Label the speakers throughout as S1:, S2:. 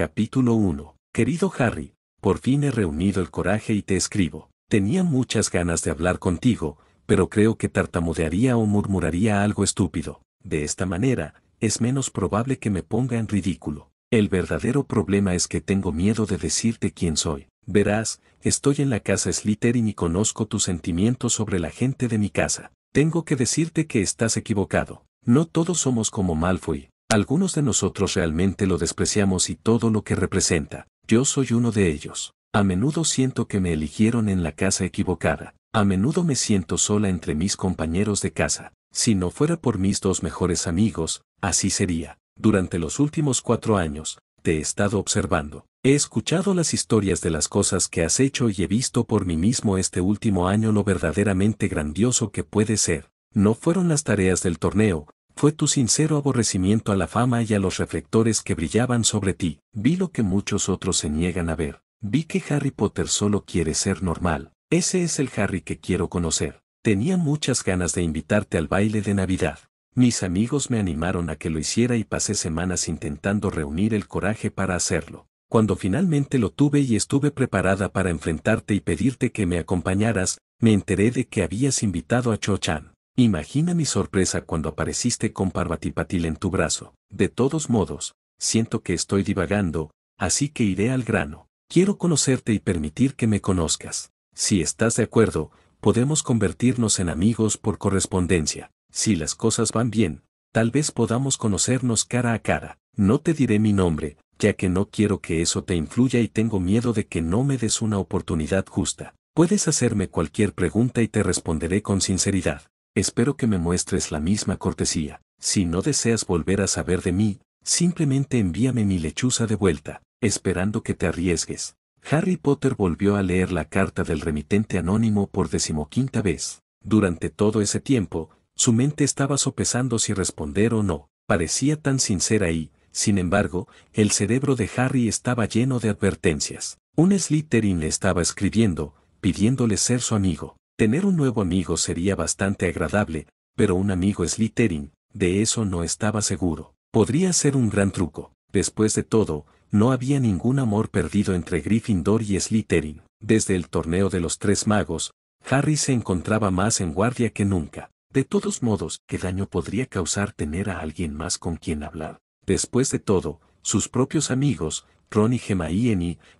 S1: Capítulo 1. Querido Harry, por fin he reunido el coraje y te escribo. Tenía muchas ganas de hablar contigo, pero creo que tartamudearía o murmuraría algo estúpido. De esta manera, es menos probable que me ponga en ridículo. El verdadero problema es que tengo miedo de decirte quién soy. Verás, estoy en la casa Slytherin y conozco tus sentimientos sobre la gente de mi casa. Tengo que decirte que estás equivocado. No todos somos como Malfoy, algunos de nosotros realmente lo despreciamos y todo lo que representa. Yo soy uno de ellos. A menudo siento que me eligieron en la casa equivocada. A menudo me siento sola entre mis compañeros de casa. Si no fuera por mis dos mejores amigos, así sería. Durante los últimos cuatro años, te he estado observando. He escuchado las historias de las cosas que has hecho y he visto por mí mismo este último año lo verdaderamente grandioso que puede ser. No fueron las tareas del torneo, fue tu sincero aborrecimiento a la fama y a los reflectores que brillaban sobre ti. Vi lo que muchos otros se niegan a ver. Vi que Harry Potter solo quiere ser normal. Ese es el Harry que quiero conocer. Tenía muchas ganas de invitarte al baile de Navidad. Mis amigos me animaron a que lo hiciera y pasé semanas intentando reunir el coraje para hacerlo. Cuando finalmente lo tuve y estuve preparada para enfrentarte y pedirte que me acompañaras, me enteré de que habías invitado a Cho Chan. Imagina mi sorpresa cuando apareciste con Parvatipatil en tu brazo. De todos modos, siento que estoy divagando, así que iré al grano. Quiero conocerte y permitir que me conozcas. Si estás de acuerdo, podemos convertirnos en amigos por correspondencia. Si las cosas van bien, tal vez podamos conocernos cara a cara. No te diré mi nombre, ya que no quiero que eso te influya y tengo miedo de que no me des una oportunidad justa. Puedes hacerme cualquier pregunta y te responderé con sinceridad espero que me muestres la misma cortesía. Si no deseas volver a saber de mí, simplemente envíame mi lechuza de vuelta, esperando que te arriesgues. Harry Potter volvió a leer la carta del remitente anónimo por decimoquinta vez. Durante todo ese tiempo, su mente estaba sopesando si responder o no. Parecía tan sincera y, sin embargo, el cerebro de Harry estaba lleno de advertencias. Un Slytherin le estaba escribiendo, pidiéndole ser su amigo. Tener un nuevo amigo sería bastante agradable, pero un amigo Slytherin, de eso no estaba seguro. Podría ser un gran truco. Después de todo, no había ningún amor perdido entre Gryffindor y Slytherin. Desde el torneo de los tres magos, Harry se encontraba más en guardia que nunca. De todos modos, ¿qué daño podría causar tener a alguien más con quien hablar? Después de todo, sus propios amigos, Ron y Gemma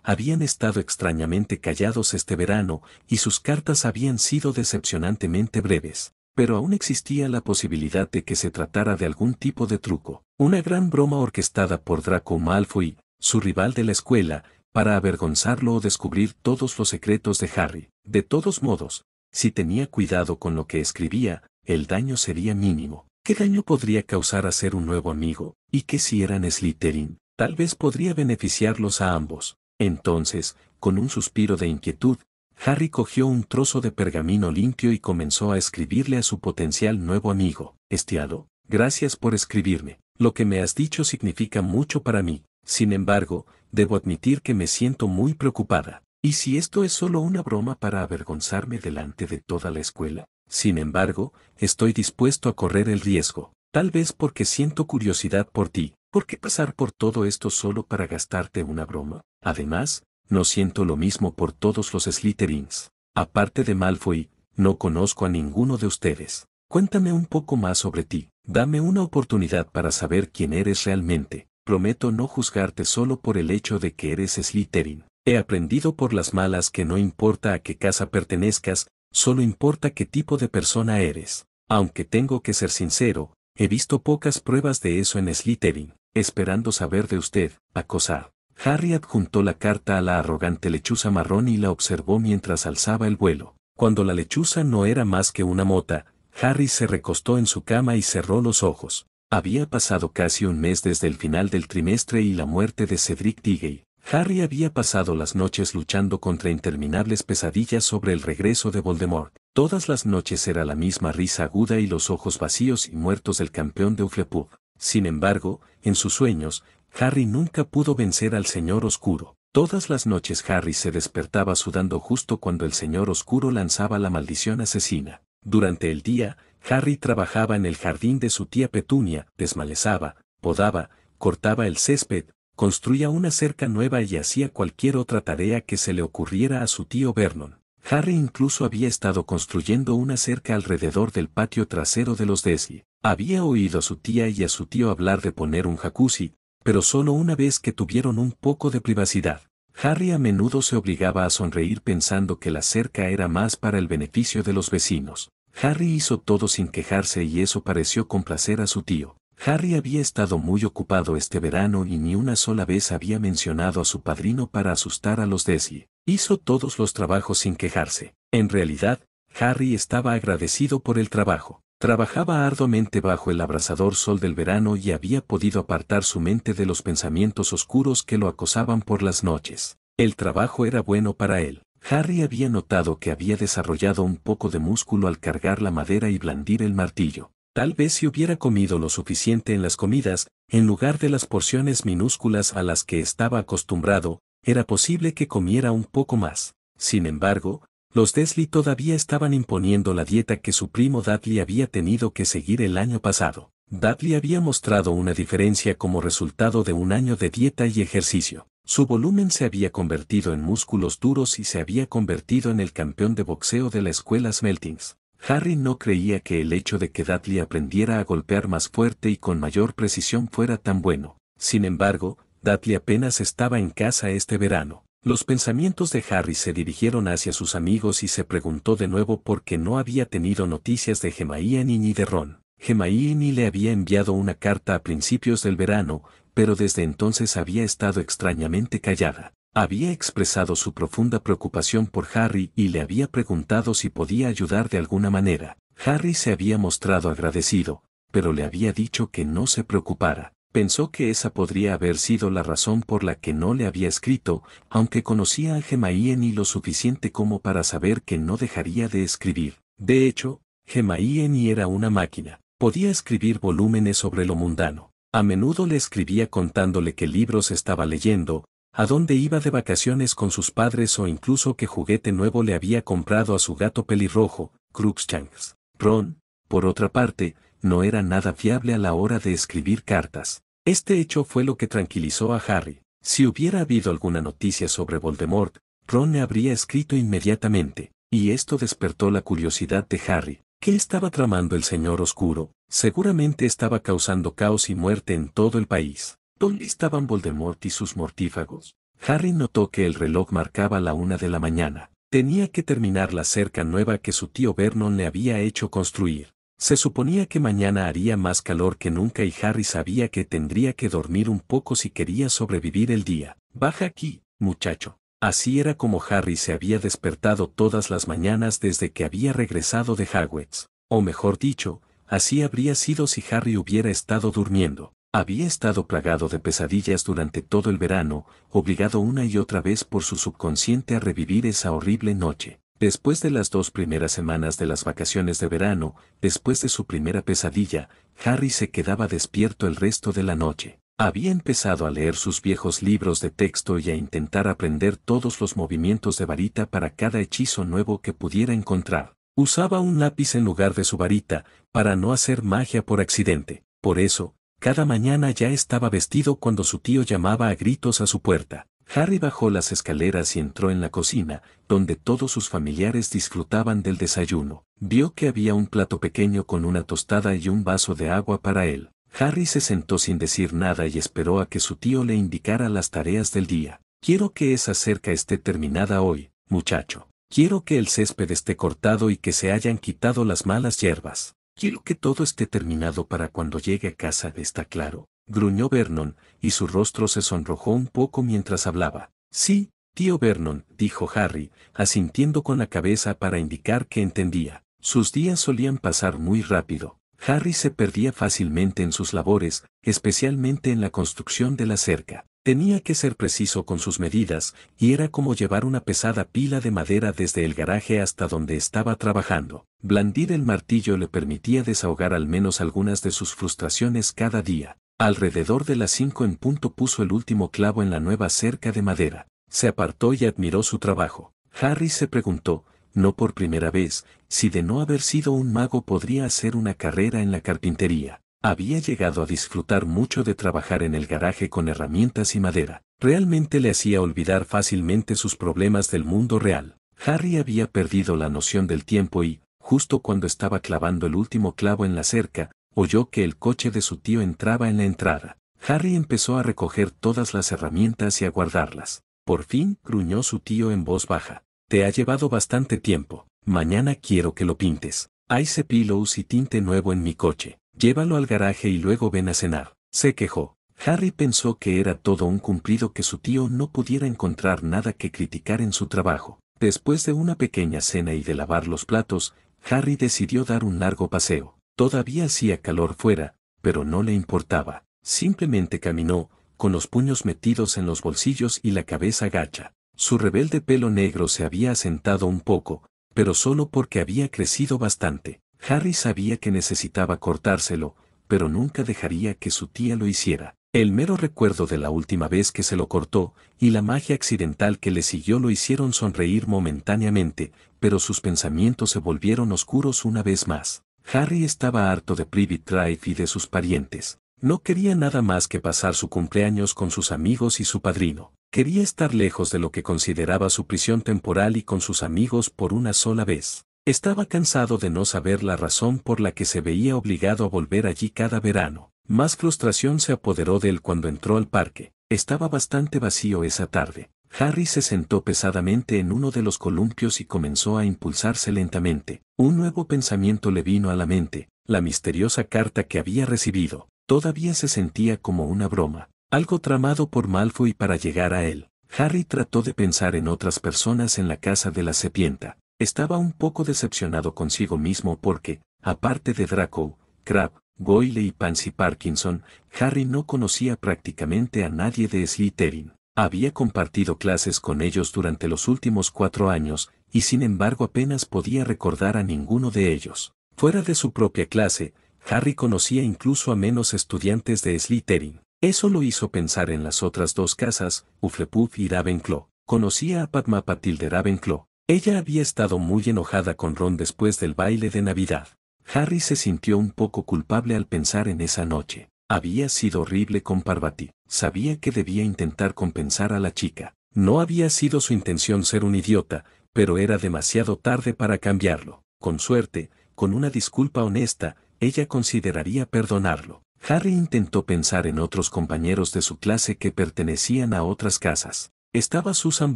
S1: habían estado extrañamente callados este verano y sus cartas habían sido decepcionantemente breves. Pero aún existía la posibilidad de que se tratara de algún tipo de truco, una gran broma orquestada por Draco Malfoy, su rival de la escuela, para avergonzarlo o descubrir todos los secretos de Harry. De todos modos, si tenía cuidado con lo que escribía, el daño sería mínimo. ¿Qué daño podría causar hacer un nuevo amigo? ¿Y qué si eran Slytherin? Tal vez podría beneficiarlos a ambos. Entonces, con un suspiro de inquietud, Harry cogió un trozo de pergamino limpio y comenzó a escribirle a su potencial nuevo amigo, Estiado. Gracias por escribirme. Lo que me has dicho significa mucho para mí. Sin embargo, debo admitir que me siento muy preocupada. ¿Y si esto es solo una broma para avergonzarme delante de toda la escuela? Sin embargo, estoy dispuesto a correr el riesgo, tal vez porque siento curiosidad por ti, ¿Por qué pasar por todo esto solo para gastarte una broma? Además, no siento lo mismo por todos los Slytherins. Aparte de Malfoy, no conozco a ninguno de ustedes. Cuéntame un poco más sobre ti. Dame una oportunidad para saber quién eres realmente. Prometo no juzgarte solo por el hecho de que eres Slytherin. He aprendido por las malas que no importa a qué casa pertenezcas, solo importa qué tipo de persona eres. Aunque tengo que ser sincero, he visto pocas pruebas de eso en Slytherin. Esperando saber de usted, acosar. Harry adjuntó la carta a la arrogante lechuza marrón y la observó mientras alzaba el vuelo. Cuando la lechuza no era más que una mota, Harry se recostó en su cama y cerró los ojos. Había pasado casi un mes desde el final del trimestre y la muerte de Cedric Diggory. Harry había pasado las noches luchando contra interminables pesadillas sobre el regreso de Voldemort. Todas las noches era la misma risa aguda y los ojos vacíos y muertos del campeón de Uflepub. Sin embargo, en sus sueños, Harry nunca pudo vencer al Señor Oscuro. Todas las noches Harry se despertaba sudando justo cuando el Señor Oscuro lanzaba la maldición asesina. Durante el día, Harry trabajaba en el jardín de su tía Petunia, desmalezaba, podaba, cortaba el césped, construía una cerca nueva y hacía cualquier otra tarea que se le ocurriera a su tío Vernon. Harry incluso había estado construyendo una cerca alrededor del patio trasero de los Dursley. Había oído a su tía y a su tío hablar de poner un jacuzzi, pero solo una vez que tuvieron un poco de privacidad. Harry a menudo se obligaba a sonreír pensando que la cerca era más para el beneficio de los vecinos. Harry hizo todo sin quejarse y eso pareció complacer a su tío. Harry había estado muy ocupado este verano y ni una sola vez había mencionado a su padrino para asustar a los Desi. Hizo todos los trabajos sin quejarse. En realidad, Harry estaba agradecido por el trabajo. Trabajaba arduamente bajo el abrasador sol del verano y había podido apartar su mente de los pensamientos oscuros que lo acosaban por las noches. El trabajo era bueno para él. Harry había notado que había desarrollado un poco de músculo al cargar la madera y blandir el martillo. Tal vez si hubiera comido lo suficiente en las comidas, en lugar de las porciones minúsculas a las que estaba acostumbrado, era posible que comiera un poco más. Sin embargo, los Desley todavía estaban imponiendo la dieta que su primo Dudley había tenido que seguir el año pasado. Dudley había mostrado una diferencia como resultado de un año de dieta y ejercicio. Su volumen se había convertido en músculos duros y se había convertido en el campeón de boxeo de la escuela Smeltings. Harry no creía que el hecho de que Dudley aprendiera a golpear más fuerte y con mayor precisión fuera tan bueno. Sin embargo, Dudley apenas estaba en casa este verano. Los pensamientos de Harry se dirigieron hacia sus amigos y se preguntó de nuevo por qué no había tenido noticias de Gemaía ni, ni de Ron. Gemaía ni le había enviado una carta a principios del verano, pero desde entonces había estado extrañamente callada. Había expresado su profunda preocupación por Harry y le había preguntado si podía ayudar de alguna manera. Harry se había mostrado agradecido, pero le había dicho que no se preocupara. Pensó que esa podría haber sido la razón por la que no le había escrito, aunque conocía a Gemaíen lo suficiente como para saber que no dejaría de escribir. De hecho, Gemaíen era una máquina. Podía escribir volúmenes sobre lo mundano. A menudo le escribía contándole qué libros estaba leyendo, a dónde iba de vacaciones con sus padres o incluso qué juguete nuevo le había comprado a su gato pelirrojo, Cruxchanks. Ron, por otra parte, no era nada fiable a la hora de escribir cartas. Este hecho fue lo que tranquilizó a Harry. Si hubiera habido alguna noticia sobre Voldemort, Ron le habría escrito inmediatamente, y esto despertó la curiosidad de Harry. ¿Qué estaba tramando el señor oscuro? Seguramente estaba causando caos y muerte en todo el país. ¿Dónde estaban Voldemort y sus mortífagos? Harry notó que el reloj marcaba la una de la mañana. Tenía que terminar la cerca nueva que su tío Vernon le había hecho construir. Se suponía que mañana haría más calor que nunca y Harry sabía que tendría que dormir un poco si quería sobrevivir el día. Baja aquí, muchacho. Así era como Harry se había despertado todas las mañanas desde que había regresado de Hogwarts. O mejor dicho, así habría sido si Harry hubiera estado durmiendo. Había estado plagado de pesadillas durante todo el verano, obligado una y otra vez por su subconsciente a revivir esa horrible noche. Después de las dos primeras semanas de las vacaciones de verano, después de su primera pesadilla, Harry se quedaba despierto el resto de la noche. Había empezado a leer sus viejos libros de texto y a intentar aprender todos los movimientos de varita para cada hechizo nuevo que pudiera encontrar. Usaba un lápiz en lugar de su varita, para no hacer magia por accidente. Por eso, cada mañana ya estaba vestido cuando su tío llamaba a gritos a su puerta. Harry bajó las escaleras y entró en la cocina, donde todos sus familiares disfrutaban del desayuno. Vio que había un plato pequeño con una tostada y un vaso de agua para él. Harry se sentó sin decir nada y esperó a que su tío le indicara las tareas del día. Quiero que esa cerca esté terminada hoy, muchacho. Quiero que el césped esté cortado y que se hayan quitado las malas hierbas. Quiero que todo esté terminado para cuando llegue a casa, está claro gruñó Vernon, y su rostro se sonrojó un poco mientras hablaba. Sí, tío Vernon, dijo Harry, asintiendo con la cabeza para indicar que entendía. Sus días solían pasar muy rápido. Harry se perdía fácilmente en sus labores, especialmente en la construcción de la cerca. Tenía que ser preciso con sus medidas, y era como llevar una pesada pila de madera desde el garaje hasta donde estaba trabajando. Blandir el martillo le permitía desahogar al menos algunas de sus frustraciones cada día. Alrededor de las cinco en punto puso el último clavo en la nueva cerca de madera. Se apartó y admiró su trabajo. Harry se preguntó, no por primera vez, si de no haber sido un mago podría hacer una carrera en la carpintería. Había llegado a disfrutar mucho de trabajar en el garaje con herramientas y madera. Realmente le hacía olvidar fácilmente sus problemas del mundo real. Harry había perdido la noción del tiempo y, justo cuando estaba clavando el último clavo en la cerca, oyó que el coche de su tío entraba en la entrada. Harry empezó a recoger todas las herramientas y a guardarlas. Por fin gruñó su tío en voz baja. Te ha llevado bastante tiempo. Mañana quiero que lo pintes. Hay cepillos y tinte nuevo en mi coche. Llévalo al garaje y luego ven a cenar. Se quejó. Harry pensó que era todo un cumplido que su tío no pudiera encontrar nada que criticar en su trabajo. Después de una pequeña cena y de lavar los platos, Harry decidió dar un largo paseo. Todavía hacía calor fuera, pero no le importaba, simplemente caminó, con los puños metidos en los bolsillos y la cabeza gacha. Su rebelde pelo negro se había asentado un poco, pero solo porque había crecido bastante. Harry sabía que necesitaba cortárselo, pero nunca dejaría que su tía lo hiciera. El mero recuerdo de la última vez que se lo cortó y la magia accidental que le siguió lo hicieron sonreír momentáneamente, pero sus pensamientos se volvieron oscuros una vez más. Harry estaba harto de Privy Drive y de sus parientes. No quería nada más que pasar su cumpleaños con sus amigos y su padrino. Quería estar lejos de lo que consideraba su prisión temporal y con sus amigos por una sola vez. Estaba cansado de no saber la razón por la que se veía obligado a volver allí cada verano. Más frustración se apoderó de él cuando entró al parque. Estaba bastante vacío esa tarde. Harry se sentó pesadamente en uno de los columpios y comenzó a impulsarse lentamente. Un nuevo pensamiento le vino a la mente, la misteriosa carta que había recibido. Todavía se sentía como una broma, algo tramado por Malfoy para llegar a él. Harry trató de pensar en otras personas en la casa de la Sepienta. Estaba un poco decepcionado consigo mismo porque, aparte de Draco, Crabbe, Goyle y Pansy Parkinson, Harry no conocía prácticamente a nadie de Slytherin. Había compartido clases con ellos durante los últimos cuatro años, y sin embargo apenas podía recordar a ninguno de ellos. Fuera de su propia clase, Harry conocía incluso a menos estudiantes de Slytherin. Eso lo hizo pensar en las otras dos casas, Hufflepuff y Ravenclaw. Conocía a Padma Patil de Ravenclaw. Ella había estado muy enojada con Ron después del baile de Navidad. Harry se sintió un poco culpable al pensar en esa noche. Había sido horrible con Parvati. Sabía que debía intentar compensar a la chica. No había sido su intención ser un idiota, pero era demasiado tarde para cambiarlo. Con suerte, con una disculpa honesta, ella consideraría perdonarlo. Harry intentó pensar en otros compañeros de su clase que pertenecían a otras casas. Estaba Susan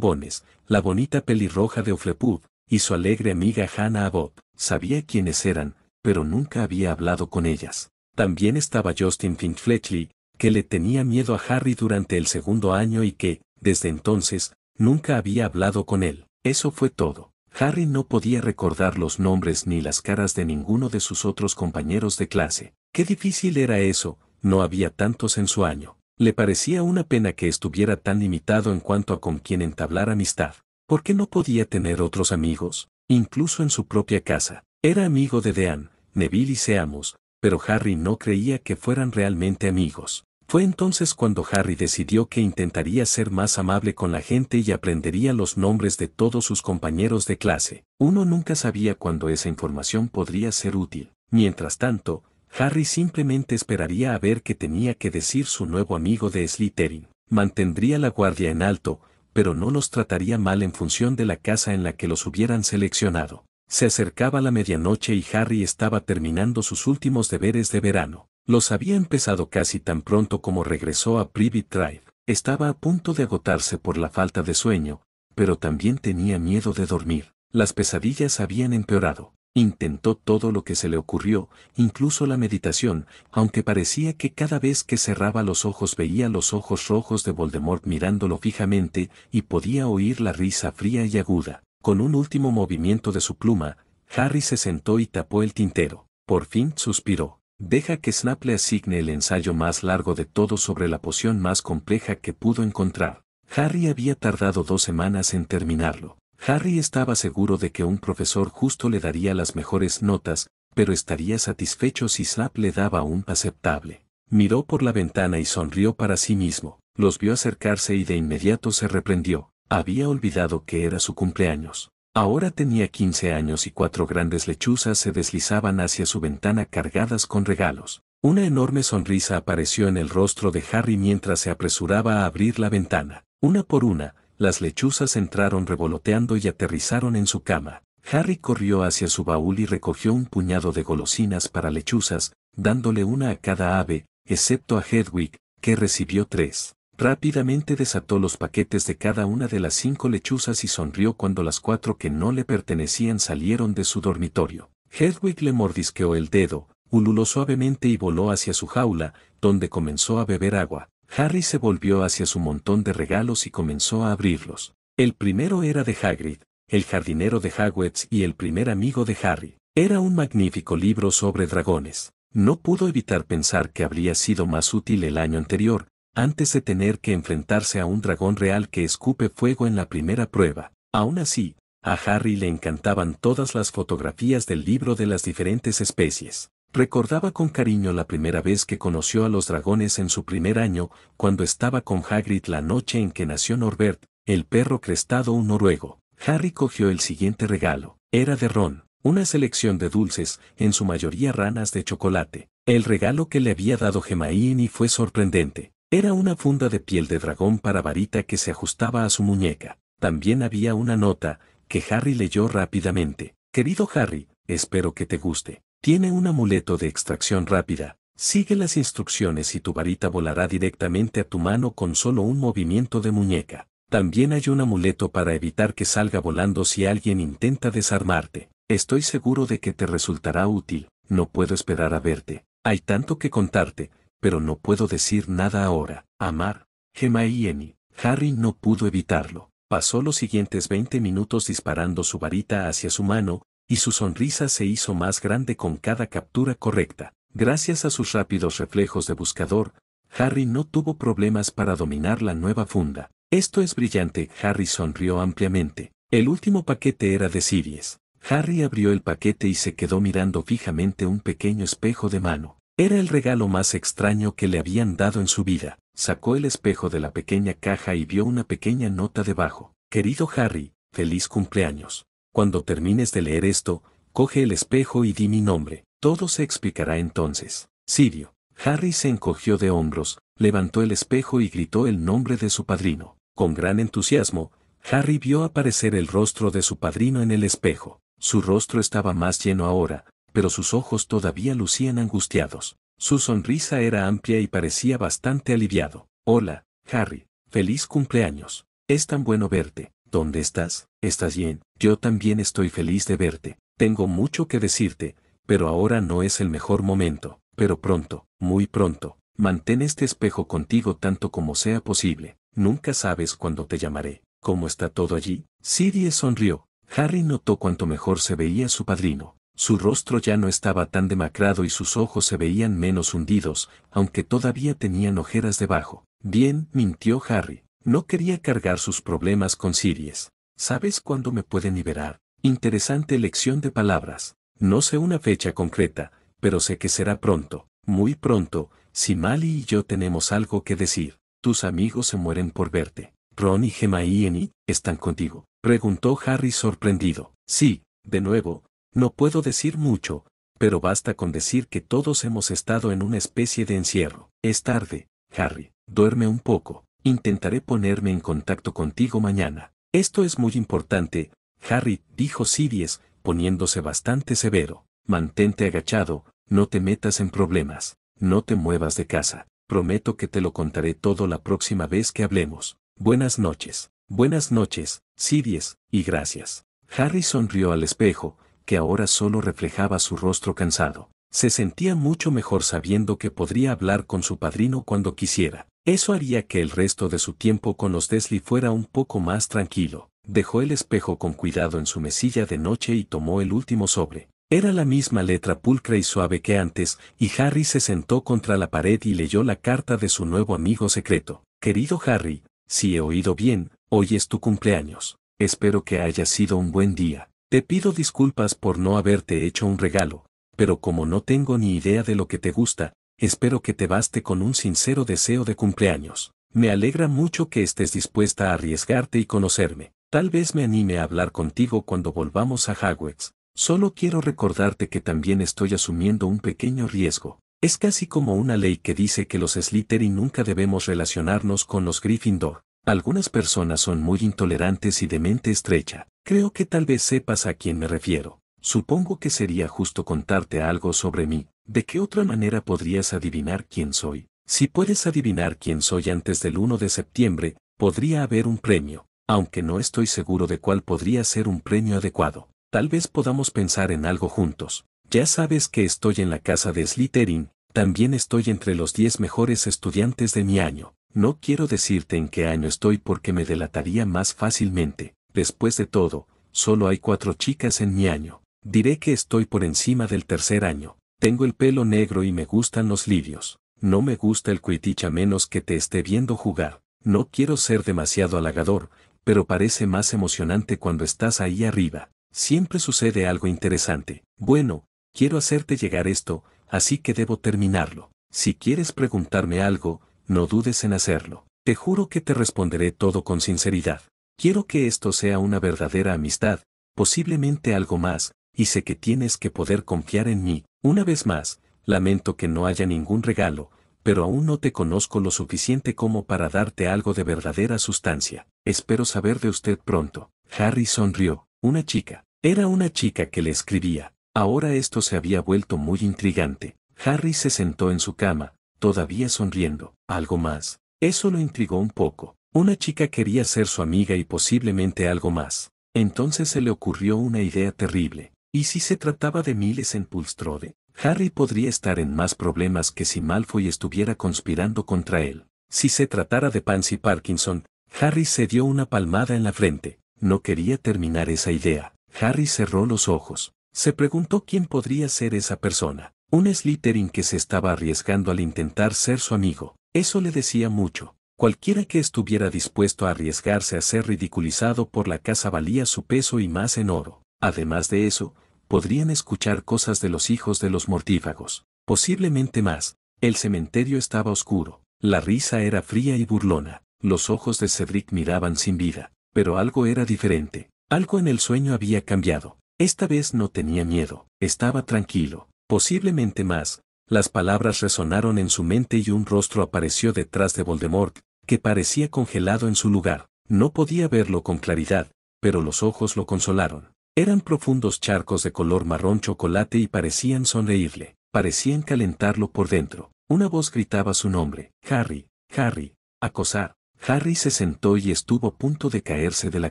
S1: Bones, la bonita pelirroja de Oflepud, y su alegre amiga Hannah Abbott. Sabía quiénes eran, pero nunca había hablado con ellas. También estaba Justin finch Fletchley, que le tenía miedo a Harry durante el segundo año y que, desde entonces, nunca había hablado con él. Eso fue todo. Harry no podía recordar los nombres ni las caras de ninguno de sus otros compañeros de clase. Qué difícil era eso, no había tantos en su año. Le parecía una pena que estuviera tan limitado en cuanto a con quién entablar amistad. porque no podía tener otros amigos? Incluso en su propia casa. Era amigo de Dean, Neville y Seamus, pero Harry no creía que fueran realmente amigos. Fue entonces cuando Harry decidió que intentaría ser más amable con la gente y aprendería los nombres de todos sus compañeros de clase. Uno nunca sabía cuándo esa información podría ser útil. Mientras tanto, Harry simplemente esperaría a ver qué tenía que decir su nuevo amigo de Slytherin. Mantendría la guardia en alto, pero no los trataría mal en función de la casa en la que los hubieran seleccionado. Se acercaba la medianoche y Harry estaba terminando sus últimos deberes de verano. Los había empezado casi tan pronto como regresó a Privy Drive. Estaba a punto de agotarse por la falta de sueño, pero también tenía miedo de dormir. Las pesadillas habían empeorado. Intentó todo lo que se le ocurrió, incluso la meditación, aunque parecía que cada vez que cerraba los ojos veía los ojos rojos de Voldemort mirándolo fijamente y podía oír la risa fría y aguda. Con un último movimiento de su pluma, Harry se sentó y tapó el tintero. Por fin suspiró. Deja que Snap le asigne el ensayo más largo de todo sobre la poción más compleja que pudo encontrar. Harry había tardado dos semanas en terminarlo. Harry estaba seguro de que un profesor justo le daría las mejores notas, pero estaría satisfecho si Snap le daba un aceptable. Miró por la ventana y sonrió para sí mismo. Los vio acercarse y de inmediato se reprendió. Había olvidado que era su cumpleaños. Ahora tenía 15 años y cuatro grandes lechuzas se deslizaban hacia su ventana cargadas con regalos. Una enorme sonrisa apareció en el rostro de Harry mientras se apresuraba a abrir la ventana. Una por una, las lechuzas entraron revoloteando y aterrizaron en su cama. Harry corrió hacia su baúl y recogió un puñado de golosinas para lechuzas, dándole una a cada ave, excepto a Hedwig, que recibió tres. Rápidamente desató los paquetes de cada una de las cinco lechuzas y sonrió cuando las cuatro que no le pertenecían salieron de su dormitorio. Hedwig le mordisqueó el dedo, ululó suavemente y voló hacia su jaula, donde comenzó a beber agua. Harry se volvió hacia su montón de regalos y comenzó a abrirlos. El primero era de Hagrid, el jardinero de Hagwets y el primer amigo de Harry. Era un magnífico libro sobre dragones. No pudo evitar pensar que habría sido más útil el año anterior, antes de tener que enfrentarse a un dragón real que escupe fuego en la primera prueba. Aún así, a Harry le encantaban todas las fotografías del libro de las diferentes especies. Recordaba con cariño la primera vez que conoció a los dragones en su primer año, cuando estaba con Hagrid la noche en que nació Norbert, el perro crestado un noruego. Harry cogió el siguiente regalo. Era de Ron, una selección de dulces, en su mayoría ranas de chocolate. El regalo que le había dado Hermione y fue sorprendente. Era una funda de piel de dragón para varita que se ajustaba a su muñeca. También había una nota, que Harry leyó rápidamente. Querido Harry, espero que te guste. Tiene un amuleto de extracción rápida. Sigue las instrucciones y tu varita volará directamente a tu mano con solo un movimiento de muñeca. También hay un amuleto para evitar que salga volando si alguien intenta desarmarte. Estoy seguro de que te resultará útil. No puedo esperar a verte. Hay tanto que contarte, pero no puedo decir nada ahora. Amar, Gemma y Eni. Harry no pudo evitarlo. Pasó los siguientes veinte minutos disparando su varita hacia su mano, y su sonrisa se hizo más grande con cada captura correcta. Gracias a sus rápidos reflejos de buscador, Harry no tuvo problemas para dominar la nueva funda. Esto es brillante, Harry sonrió ampliamente. El último paquete era de Sirius. Harry abrió el paquete y se quedó mirando fijamente un pequeño espejo de mano. Era el regalo más extraño que le habían dado en su vida. Sacó el espejo de la pequeña caja y vio una pequeña nota debajo. Querido Harry, feliz cumpleaños. Cuando termines de leer esto, coge el espejo y di mi nombre. Todo se explicará entonces. Sirio. Harry se encogió de hombros, levantó el espejo y gritó el nombre de su padrino. Con gran entusiasmo, Harry vio aparecer el rostro de su padrino en el espejo. Su rostro estaba más lleno ahora, pero sus ojos todavía lucían angustiados. Su sonrisa era amplia y parecía bastante aliviado. Hola, Harry, feliz cumpleaños. Es tan bueno verte. ¿Dónde estás? ¿Estás bien? Yo también estoy feliz de verte. Tengo mucho que decirte, pero ahora no es el mejor momento. Pero pronto, muy pronto, mantén este espejo contigo tanto como sea posible. Nunca sabes cuándo te llamaré. ¿Cómo está todo allí? Sirius sonrió. Harry notó cuánto mejor se veía su padrino. Su rostro ya no estaba tan demacrado y sus ojos se veían menos hundidos, aunque todavía tenían ojeras debajo. Bien, mintió Harry. No quería cargar sus problemas con Siries. ¿Sabes cuándo me pueden liberar? Interesante elección de palabras. No sé una fecha concreta, pero sé que será pronto, muy pronto, si Mali y yo tenemos algo que decir. Tus amigos se mueren por verte. Ron y Gemma y están contigo. Preguntó Harry sorprendido. Sí, de nuevo, no puedo decir mucho, pero basta con decir que todos hemos estado en una especie de encierro. Es tarde, Harry, duerme un poco. Intentaré ponerme en contacto contigo mañana. Esto es muy importante, Harry, dijo Sirius, poniéndose bastante severo. Mantente agachado, no te metas en problemas, no te muevas de casa. Prometo que te lo contaré todo la próxima vez que hablemos. Buenas noches. Buenas noches, Sirius, y gracias. Harry sonrió al espejo, que ahora solo reflejaba su rostro cansado. Se sentía mucho mejor sabiendo que podría hablar con su padrino cuando quisiera. Eso haría que el resto de su tiempo con los Desli fuera un poco más tranquilo. Dejó el espejo con cuidado en su mesilla de noche y tomó el último sobre. Era la misma letra pulcra y suave que antes, y Harry se sentó contra la pared y leyó la carta de su nuevo amigo secreto. Querido Harry, si he oído bien, hoy es tu cumpleaños. Espero que haya sido un buen día. Te pido disculpas por no haberte hecho un regalo, pero como no tengo ni idea de lo que te gusta, espero que te baste con un sincero deseo de cumpleaños. Me alegra mucho que estés dispuesta a arriesgarte y conocerme. Tal vez me anime a hablar contigo cuando volvamos a Hogwarts. Solo quiero recordarte que también estoy asumiendo un pequeño riesgo. Es casi como una ley que dice que los Slytherin nunca debemos relacionarnos con los Gryffindor. Algunas personas son muy intolerantes y de mente estrecha. Creo que tal vez sepas a quién me refiero. Supongo que sería justo contarte algo sobre mí. ¿De qué otra manera podrías adivinar quién soy? Si puedes adivinar quién soy antes del 1 de septiembre, podría haber un premio, aunque no estoy seguro de cuál podría ser un premio adecuado. Tal vez podamos pensar en algo juntos. Ya sabes que estoy en la casa de Slytherin, también estoy entre los 10 mejores estudiantes de mi año. No quiero decirte en qué año estoy porque me delataría más fácilmente. Después de todo, solo hay cuatro chicas en mi año. Diré que estoy por encima del tercer año. Tengo el pelo negro y me gustan los lirios. No me gusta el cuiticha menos que te esté viendo jugar. No quiero ser demasiado halagador, pero parece más emocionante cuando estás ahí arriba. Siempre sucede algo interesante. Bueno, quiero hacerte llegar esto, así que debo terminarlo. Si quieres preguntarme algo, no dudes en hacerlo. Te juro que te responderé todo con sinceridad. Quiero que esto sea una verdadera amistad, posiblemente algo más, y sé que tienes que poder confiar en mí. Una vez más, lamento que no haya ningún regalo, pero aún no te conozco lo suficiente como para darte algo de verdadera sustancia. Espero saber de usted pronto. Harry sonrió. Una chica. Era una chica que le escribía. Ahora esto se había vuelto muy intrigante. Harry se sentó en su cama, todavía sonriendo. Algo más. Eso lo intrigó un poco. Una chica quería ser su amiga y posiblemente algo más. Entonces se le ocurrió una idea terrible. ¿Y si se trataba de miles en Pulstrode? Harry podría estar en más problemas que si Malfoy estuviera conspirando contra él. Si se tratara de Pansy Parkinson, Harry se dio una palmada en la frente. No quería terminar esa idea. Harry cerró los ojos. Se preguntó quién podría ser esa persona. Un Slytherin que se estaba arriesgando al intentar ser su amigo, eso le decía mucho. Cualquiera que estuviera dispuesto a arriesgarse a ser ridiculizado por la casa valía su peso y más en oro. Además de eso, podrían escuchar cosas de los hijos de los mortífagos, posiblemente más. El cementerio estaba oscuro, la risa era fría y burlona, los ojos de Cedric miraban sin vida, pero algo era diferente, algo en el sueño había cambiado. Esta vez no tenía miedo, estaba tranquilo, posiblemente más, las palabras resonaron en su mente y un rostro apareció detrás de Voldemort, que parecía congelado en su lugar. No podía verlo con claridad, pero los ojos lo consolaron. Eran profundos charcos de color marrón chocolate y parecían sonreírle, parecían calentarlo por dentro. Una voz gritaba su nombre, Harry, Harry, acosar. Harry se sentó y estuvo a punto de caerse de la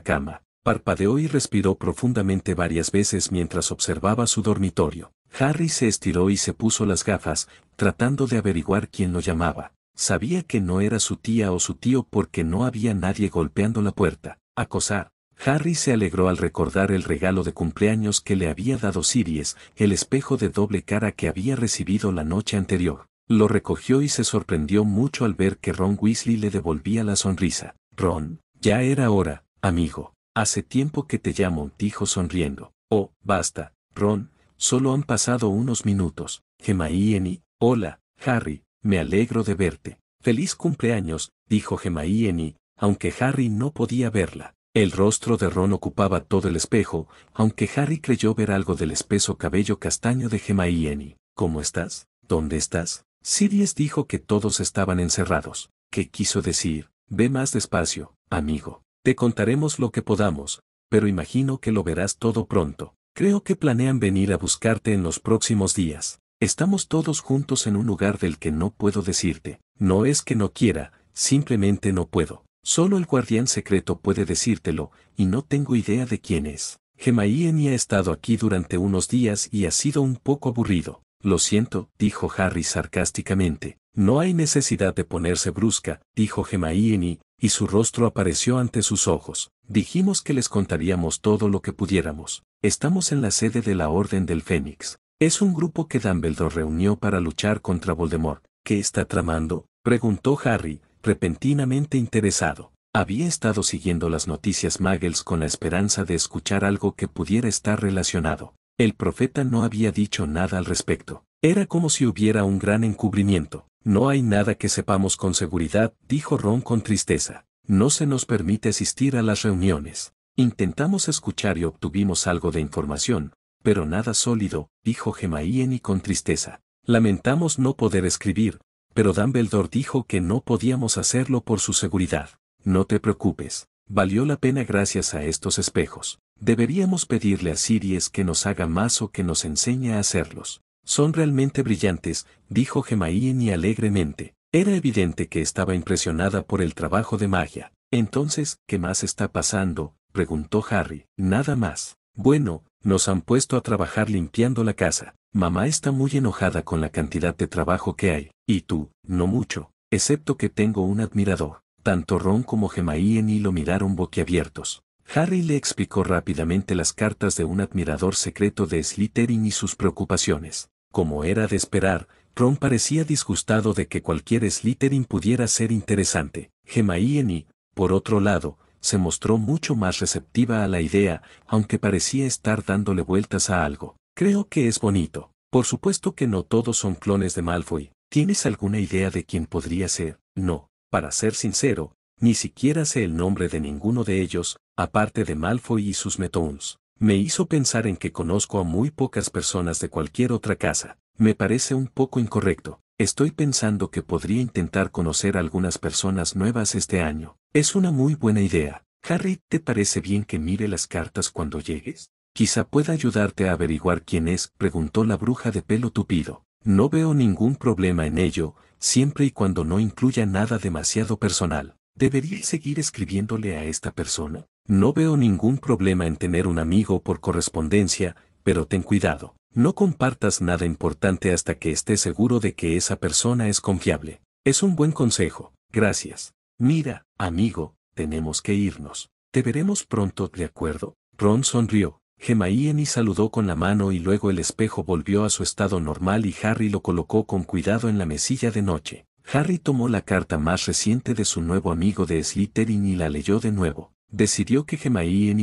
S1: cama. Parpadeó y respiró profundamente varias veces mientras observaba su dormitorio. Harry se estiró y se puso las gafas, tratando de averiguar quién lo llamaba. Sabía que no era su tía o su tío porque no había nadie golpeando la puerta. Acosar. Harry se alegró al recordar el regalo de cumpleaños que le había dado Sirius, el espejo de doble cara que había recibido la noche anterior. Lo recogió y se sorprendió mucho al ver que Ron Weasley le devolvía la sonrisa. Ron, ya era hora, amigo. Hace tiempo que te llamo, dijo sonriendo. Oh, basta, Ron, solo han pasado unos minutos. «Gemaíeni». hola, Harry, me alegro de verte. Feliz cumpleaños, dijo Gemaíeni, aunque Harry no podía verla. El rostro de Ron ocupaba todo el espejo, aunque Harry creyó ver algo del espeso cabello castaño de Gemaíeni. ¿Cómo estás? ¿Dónde estás? Sirius dijo que todos estaban encerrados. ¿Qué quiso decir? Ve más despacio, amigo. Te contaremos lo que podamos, pero imagino que lo verás todo pronto. Creo que planean venir a buscarte en los próximos días. Estamos todos juntos en un lugar del que no puedo decirte. No es que no quiera, simplemente no puedo. Solo el guardián secreto puede decírtelo, y no tengo idea de quién es. Gemaíen ha estado aquí durante unos días y ha sido un poco aburrido. Lo siento, dijo Harry sarcásticamente. No hay necesidad de ponerse brusca, dijo Gemaíen y su rostro apareció ante sus ojos. Dijimos que les contaríamos todo lo que pudiéramos. Estamos en la sede de la Orden del Fénix. Es un grupo que Dumbledore reunió para luchar contra Voldemort. ¿Qué está tramando? Preguntó Harry, repentinamente interesado. Había estado siguiendo las noticias Muggles con la esperanza de escuchar algo que pudiera estar relacionado. El profeta no había dicho nada al respecto. Era como si hubiera un gran encubrimiento. No hay nada que sepamos con seguridad, dijo Ron con tristeza. No se nos permite asistir a las reuniones. Intentamos escuchar y obtuvimos algo de información, pero nada sólido, dijo y con tristeza. Lamentamos no poder escribir, pero Dumbledore dijo que no podíamos hacerlo por su seguridad. No te preocupes, valió la pena gracias a estos espejos. Deberíamos pedirle a Siries que nos haga más o que nos enseñe a hacerlos. Son realmente brillantes, dijo y alegremente. Era evidente que estaba impresionada por el trabajo de magia. Entonces, ¿qué más está pasando? preguntó Harry. Nada más. Bueno, nos han puesto a trabajar limpiando la casa. Mamá está muy enojada con la cantidad de trabajo que hay. Y tú, no mucho, excepto que tengo un admirador. Tanto Ron como Gemaí en lo miraron boquiabiertos. Harry le explicó rápidamente las cartas de un admirador secreto de Slytherin y sus preocupaciones. Como era de esperar, Ron parecía disgustado de que cualquier Slytherin pudiera ser interesante. Gemaí por otro lado, se mostró mucho más receptiva a la idea, aunque parecía estar dándole vueltas a algo. Creo que es bonito. Por supuesto que no todos son clones de Malfoy. ¿Tienes alguna idea de quién podría ser? No. Para ser sincero, ni siquiera sé el nombre de ninguno de ellos, aparte de Malfoy y sus metons Me hizo pensar en que conozco a muy pocas personas de cualquier otra casa. Me parece un poco incorrecto. Estoy pensando que podría intentar conocer algunas personas nuevas este año. Es una muy buena idea. Harry, ¿te parece bien que mire las cartas cuando llegues? Quizá pueda ayudarte a averiguar quién es, preguntó la bruja de pelo tupido. No veo ningún problema en ello, siempre y cuando no incluya nada demasiado personal. ¿Debería seguir escribiéndole a esta persona? No veo ningún problema en tener un amigo por correspondencia, pero ten cuidado. No compartas nada importante hasta que estés seguro de que esa persona es confiable. Es un buen consejo, gracias. Mira, amigo, tenemos que irnos. Te veremos pronto, de acuerdo. Ron sonrió. Gemma saludó con la mano y luego el espejo volvió a su estado normal y Harry lo colocó con cuidado en la mesilla de noche. Harry tomó la carta más reciente de su nuevo amigo de Slytherin y la leyó de nuevo. Decidió que Gemma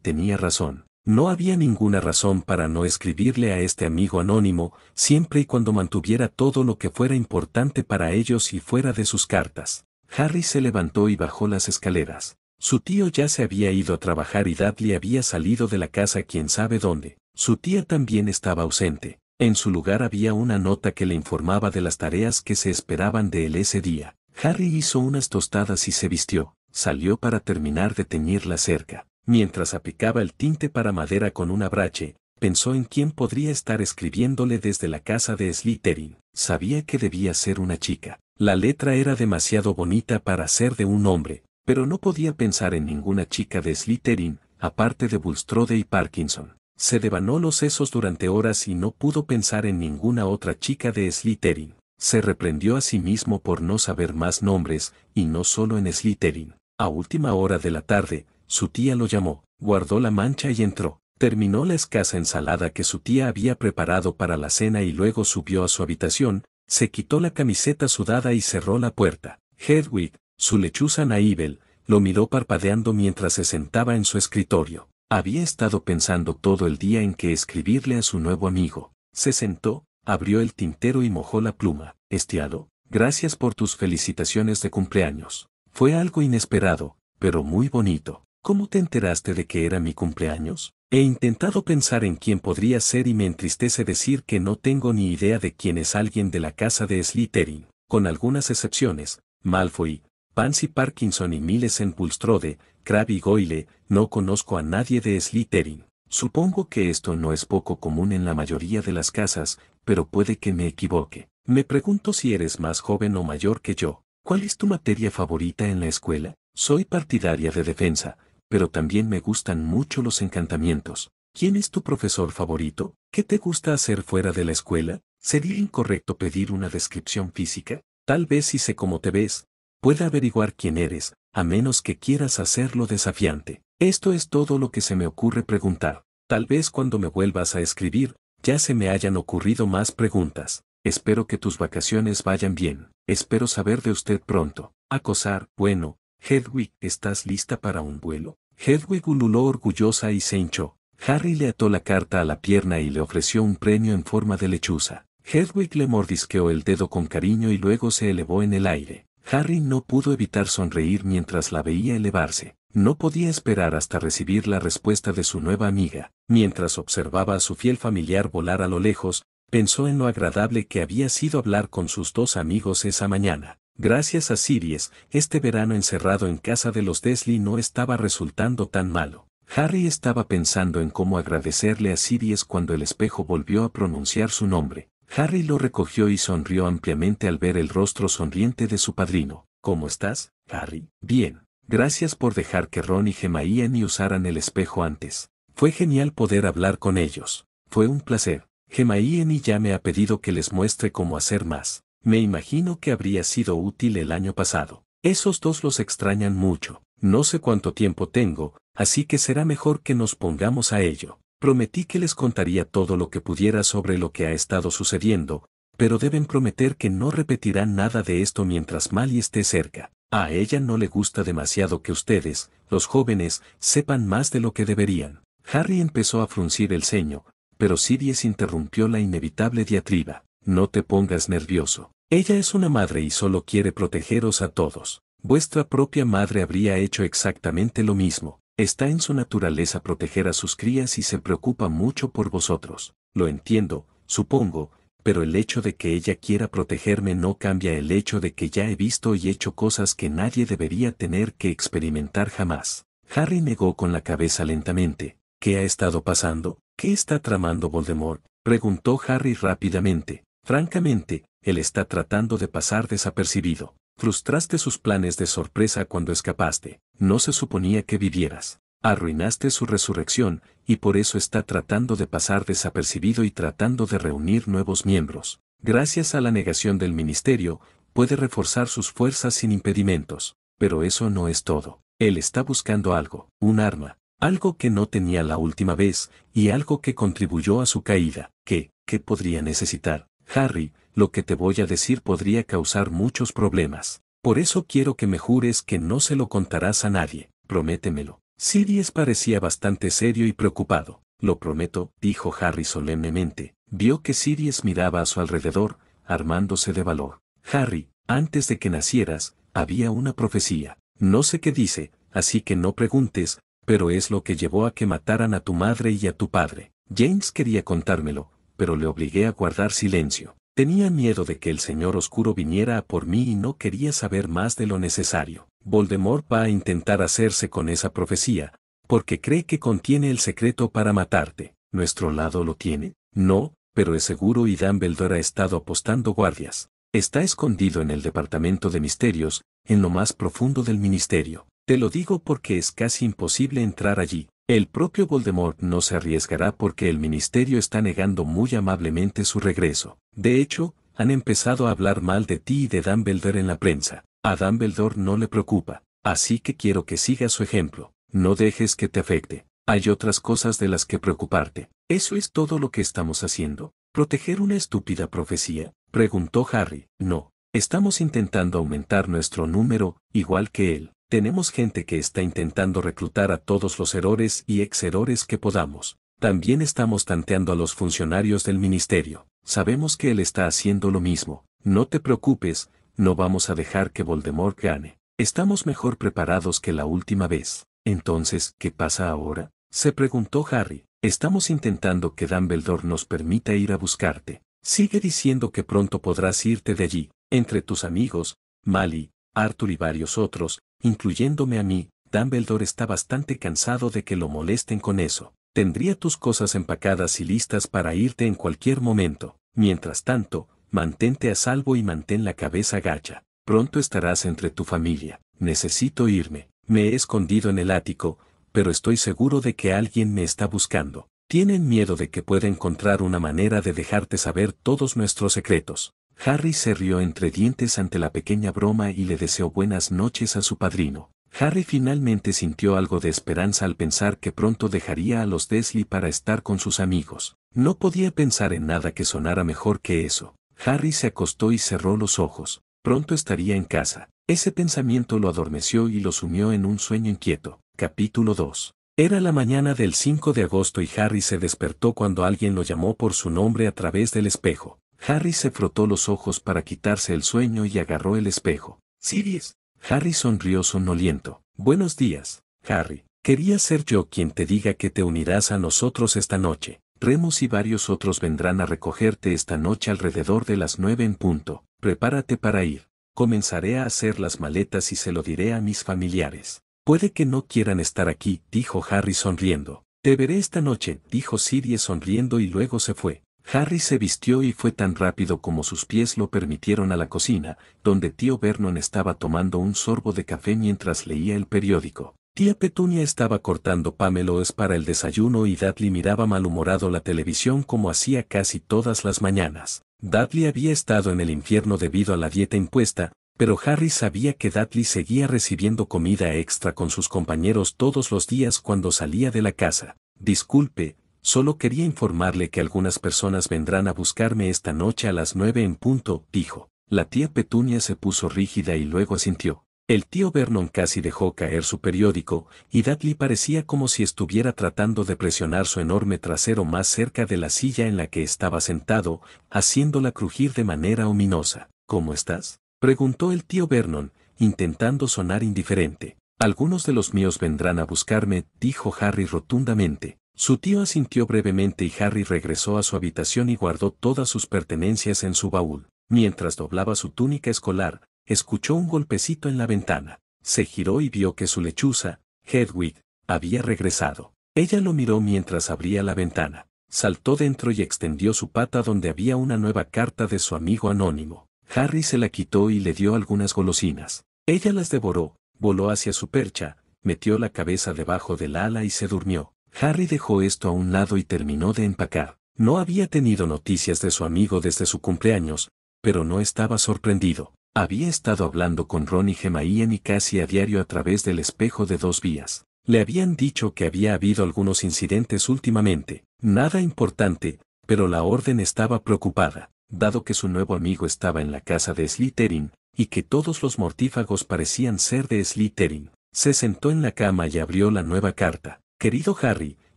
S1: tenía razón. No había ninguna razón para no escribirle a este amigo anónimo, siempre y cuando mantuviera todo lo que fuera importante para ellos y fuera de sus cartas. Harry se levantó y bajó las escaleras. Su tío ya se había ido a trabajar y Dudley había salido de la casa quién sabe dónde. Su tía también estaba ausente. En su lugar había una nota que le informaba de las tareas que se esperaban de él ese día. Harry hizo unas tostadas y se vistió. Salió para terminar de teñir la cerca. Mientras aplicaba el tinte para madera con un abrache, pensó en quién podría estar escribiéndole desde la casa de Slytherin. Sabía que debía ser una chica. La letra era demasiado bonita para ser de un hombre, pero no podía pensar en ninguna chica de Slytherin, aparte de Bulstrode y Parkinson. Se devanó los sesos durante horas y no pudo pensar en ninguna otra chica de Slytherin. Se reprendió a sí mismo por no saber más nombres, y no solo en Slytherin. A última hora de la tarde, su tía lo llamó, guardó la mancha y entró. Terminó la escasa ensalada que su tía había preparado para la cena y luego subió a su habitación, se quitó la camiseta sudada y cerró la puerta. Hedwig, su lechuza naíbel, lo miró parpadeando mientras se sentaba en su escritorio. Había estado pensando todo el día en qué escribirle a su nuevo amigo. Se sentó, abrió el tintero y mojó la pluma. Estiado, gracias por tus felicitaciones de cumpleaños. Fue algo inesperado, pero muy bonito. ¿Cómo te enteraste de que era mi cumpleaños? He intentado pensar en quién podría ser y me entristece decir que no tengo ni idea de quién es alguien de la casa de Slytherin, con algunas excepciones, Malfoy, Pansy Parkinson y Miles en Bulstrode, Crabbe y Goyle, no conozco a nadie de Slytherin. Supongo que esto no es poco común en la mayoría de las casas, pero puede que me equivoque. Me pregunto si eres más joven o mayor que yo. ¿Cuál es tu materia favorita en la escuela? Soy partidaria de defensa, pero también me gustan mucho los encantamientos. ¿Quién es tu profesor favorito? ¿Qué te gusta hacer fuera de la escuela? ¿Sería incorrecto pedir una descripción física? Tal vez si sé cómo te ves, pueda averiguar quién eres, a menos que quieras hacerlo desafiante. Esto es todo lo que se me ocurre preguntar. Tal vez cuando me vuelvas a escribir, ya se me hayan ocurrido más preguntas. Espero que tus vacaciones vayan bien. Espero saber de usted pronto. Acosar, bueno, Hedwig, ¿estás lista para un vuelo? Hedwig ululó orgullosa y se hinchó. Harry le ató la carta a la pierna y le ofreció un premio en forma de lechuza. Hedwig le mordisqueó el dedo con cariño y luego se elevó en el aire. Harry no pudo evitar sonreír mientras la veía elevarse. No podía esperar hasta recibir la respuesta de su nueva amiga. Mientras observaba a su fiel familiar volar a lo lejos, pensó en lo agradable que había sido hablar con sus dos amigos esa mañana. Gracias a Sirius, este verano encerrado en casa de los Desley no estaba resultando tan malo. Harry estaba pensando en cómo agradecerle a Sirius cuando el espejo volvió a pronunciar su nombre. Harry lo recogió y sonrió ampliamente al ver el rostro sonriente de su padrino. ¿Cómo estás, Harry? Bien. Gracias por dejar que Ron y Gemma usaran el espejo antes. Fue genial poder hablar con ellos. Fue un placer. Gemma y ya me ha pedido que les muestre cómo hacer más. Me imagino que habría sido útil el año pasado. Esos dos los extrañan mucho. No sé cuánto tiempo tengo, así que será mejor que nos pongamos a ello. Prometí que les contaría todo lo que pudiera sobre lo que ha estado sucediendo, pero deben prometer que no repetirán nada de esto mientras Mali esté cerca. A ella no le gusta demasiado que ustedes, los jóvenes, sepan más de lo que deberían. Harry empezó a fruncir el ceño, pero Sirius interrumpió la inevitable diatriba. No te pongas nervioso. Ella es una madre y solo quiere protegeros a todos. Vuestra propia madre habría hecho exactamente lo mismo. Está en su naturaleza proteger a sus crías y se preocupa mucho por vosotros. Lo entiendo, supongo, pero el hecho de que ella quiera protegerme no cambia el hecho de que ya he visto y hecho cosas que nadie debería tener que experimentar jamás. Harry negó con la cabeza lentamente. ¿Qué ha estado pasando? ¿Qué está tramando Voldemort? preguntó Harry rápidamente. Francamente, él está tratando de pasar desapercibido. Frustraste sus planes de sorpresa cuando escapaste, no se suponía que vivieras. Arruinaste su resurrección, y por eso está tratando de pasar desapercibido y tratando de reunir nuevos miembros. Gracias a la negación del ministerio, puede reforzar sus fuerzas sin impedimentos. Pero eso no es todo. Él está buscando algo, un arma, algo que no tenía la última vez, y algo que contribuyó a su caída, ¿Qué, qué podría necesitar. Harry, lo que te voy a decir podría causar muchos problemas. Por eso quiero que me jures que no se lo contarás a nadie, prométemelo. Sirius parecía bastante serio y preocupado. Lo prometo, dijo Harry solemnemente. Vio que Sirius miraba a su alrededor, armándose de valor. Harry, antes de que nacieras, había una profecía. No sé qué dice, así que no preguntes, pero es lo que llevó a que mataran a tu madre y a tu padre. James quería contármelo, pero le obligué a guardar silencio. Tenía miedo de que el señor oscuro viniera a por mí y no quería saber más de lo necesario. Voldemort va a intentar hacerse con esa profecía, porque cree que contiene el secreto para matarte. ¿Nuestro lado lo tiene? No, pero es seguro y Dumbledore ha estado apostando guardias. Está escondido en el departamento de misterios, en lo más profundo del ministerio. Te lo digo porque es casi imposible entrar allí. El propio Voldemort no se arriesgará porque el ministerio está negando muy amablemente su regreso. De hecho, han empezado a hablar mal de ti y de Dumbledore en la prensa. A Dumbledore no le preocupa, así que quiero que sigas su ejemplo. No dejes que te afecte. Hay otras cosas de las que preocuparte. ¿Eso es todo lo que estamos haciendo? ¿Proteger una estúpida profecía? preguntó Harry. No, estamos intentando aumentar nuestro número, igual que él. Tenemos gente que está intentando reclutar a todos los errores y ex-errores que podamos. También estamos tanteando a los funcionarios del ministerio. Sabemos que él está haciendo lo mismo. No te preocupes, no vamos a dejar que Voldemort gane. Estamos mejor preparados que la última vez. Entonces, ¿qué pasa ahora? Se preguntó Harry. Estamos intentando que Dumbledore nos permita ir a buscarte. Sigue diciendo que pronto podrás irte de allí. Entre tus amigos, Mali, Arthur y varios otros, incluyéndome a mí, Dumbledore está bastante cansado de que lo molesten con eso. Tendría tus cosas empacadas y listas para irte en cualquier momento. Mientras tanto, mantente a salvo y mantén la cabeza gacha. Pronto estarás entre tu familia. Necesito irme. Me he escondido en el ático, pero estoy seguro de que alguien me está buscando. Tienen miedo de que pueda encontrar una manera de dejarte saber todos nuestros secretos. Harry se rió entre dientes ante la pequeña broma y le deseó buenas noches a su padrino. Harry finalmente sintió algo de esperanza al pensar que pronto dejaría a los Desley para estar con sus amigos. No podía pensar en nada que sonara mejor que eso. Harry se acostó y cerró los ojos. Pronto estaría en casa. Ese pensamiento lo adormeció y lo sumió en un sueño inquieto. Capítulo 2. Era la mañana del 5 de agosto y Harry se despertó cuando alguien lo llamó por su nombre a través del espejo. Harry se frotó los ojos para quitarse el sueño y agarró el espejo. Sirius. Harry sonrió sonoliento. Buenos días, Harry. Quería ser yo quien te diga que te unirás a nosotros esta noche. Remus y varios otros vendrán a recogerte esta noche alrededor de las nueve en punto. Prepárate para ir. Comenzaré a hacer las maletas y se lo diré a mis familiares. Puede que no quieran estar aquí, dijo Harry sonriendo. Te veré esta noche, dijo Sirius sonriendo y luego se fue. Harry se vistió y fue tan rápido como sus pies lo permitieron a la cocina, donde tío Vernon estaba tomando un sorbo de café mientras leía el periódico. Tía Petunia estaba cortando pameloes para el desayuno y Dudley miraba malhumorado la televisión como hacía casi todas las mañanas. Dudley había estado en el infierno debido a la dieta impuesta, pero Harry sabía que Dudley seguía recibiendo comida extra con sus compañeros todos los días cuando salía de la casa. Disculpe, Solo quería informarle que algunas personas vendrán a buscarme esta noche a las nueve en punto, dijo. La tía Petunia se puso rígida y luego asintió. El tío Vernon casi dejó caer su periódico, y Dudley parecía como si estuviera tratando de presionar su enorme trasero más cerca de la silla en la que estaba sentado, haciéndola crujir de manera ominosa. ¿Cómo estás? preguntó el tío Vernon, intentando sonar indiferente. Algunos de los míos vendrán a buscarme, dijo Harry rotundamente. Su tío asintió brevemente y Harry regresó a su habitación y guardó todas sus pertenencias en su baúl. Mientras doblaba su túnica escolar, escuchó un golpecito en la ventana. Se giró y vio que su lechuza, Hedwig, había regresado. Ella lo miró mientras abría la ventana. Saltó dentro y extendió su pata donde había una nueva carta de su amigo anónimo. Harry se la quitó y le dio algunas golosinas. Ella las devoró, voló hacia su percha, metió la cabeza debajo del ala y se durmió. Harry dejó esto a un lado y terminó de empacar. No había tenido noticias de su amigo desde su cumpleaños, pero no estaba sorprendido. Había estado hablando con Ron y y casi a diario a través del espejo de dos vías. Le habían dicho que había habido algunos incidentes últimamente, nada importante, pero la orden estaba preocupada, dado que su nuevo amigo estaba en la casa de Slytherin, y que todos los mortífagos parecían ser de Slytherin. Se sentó en la cama y abrió la nueva carta. Querido Harry,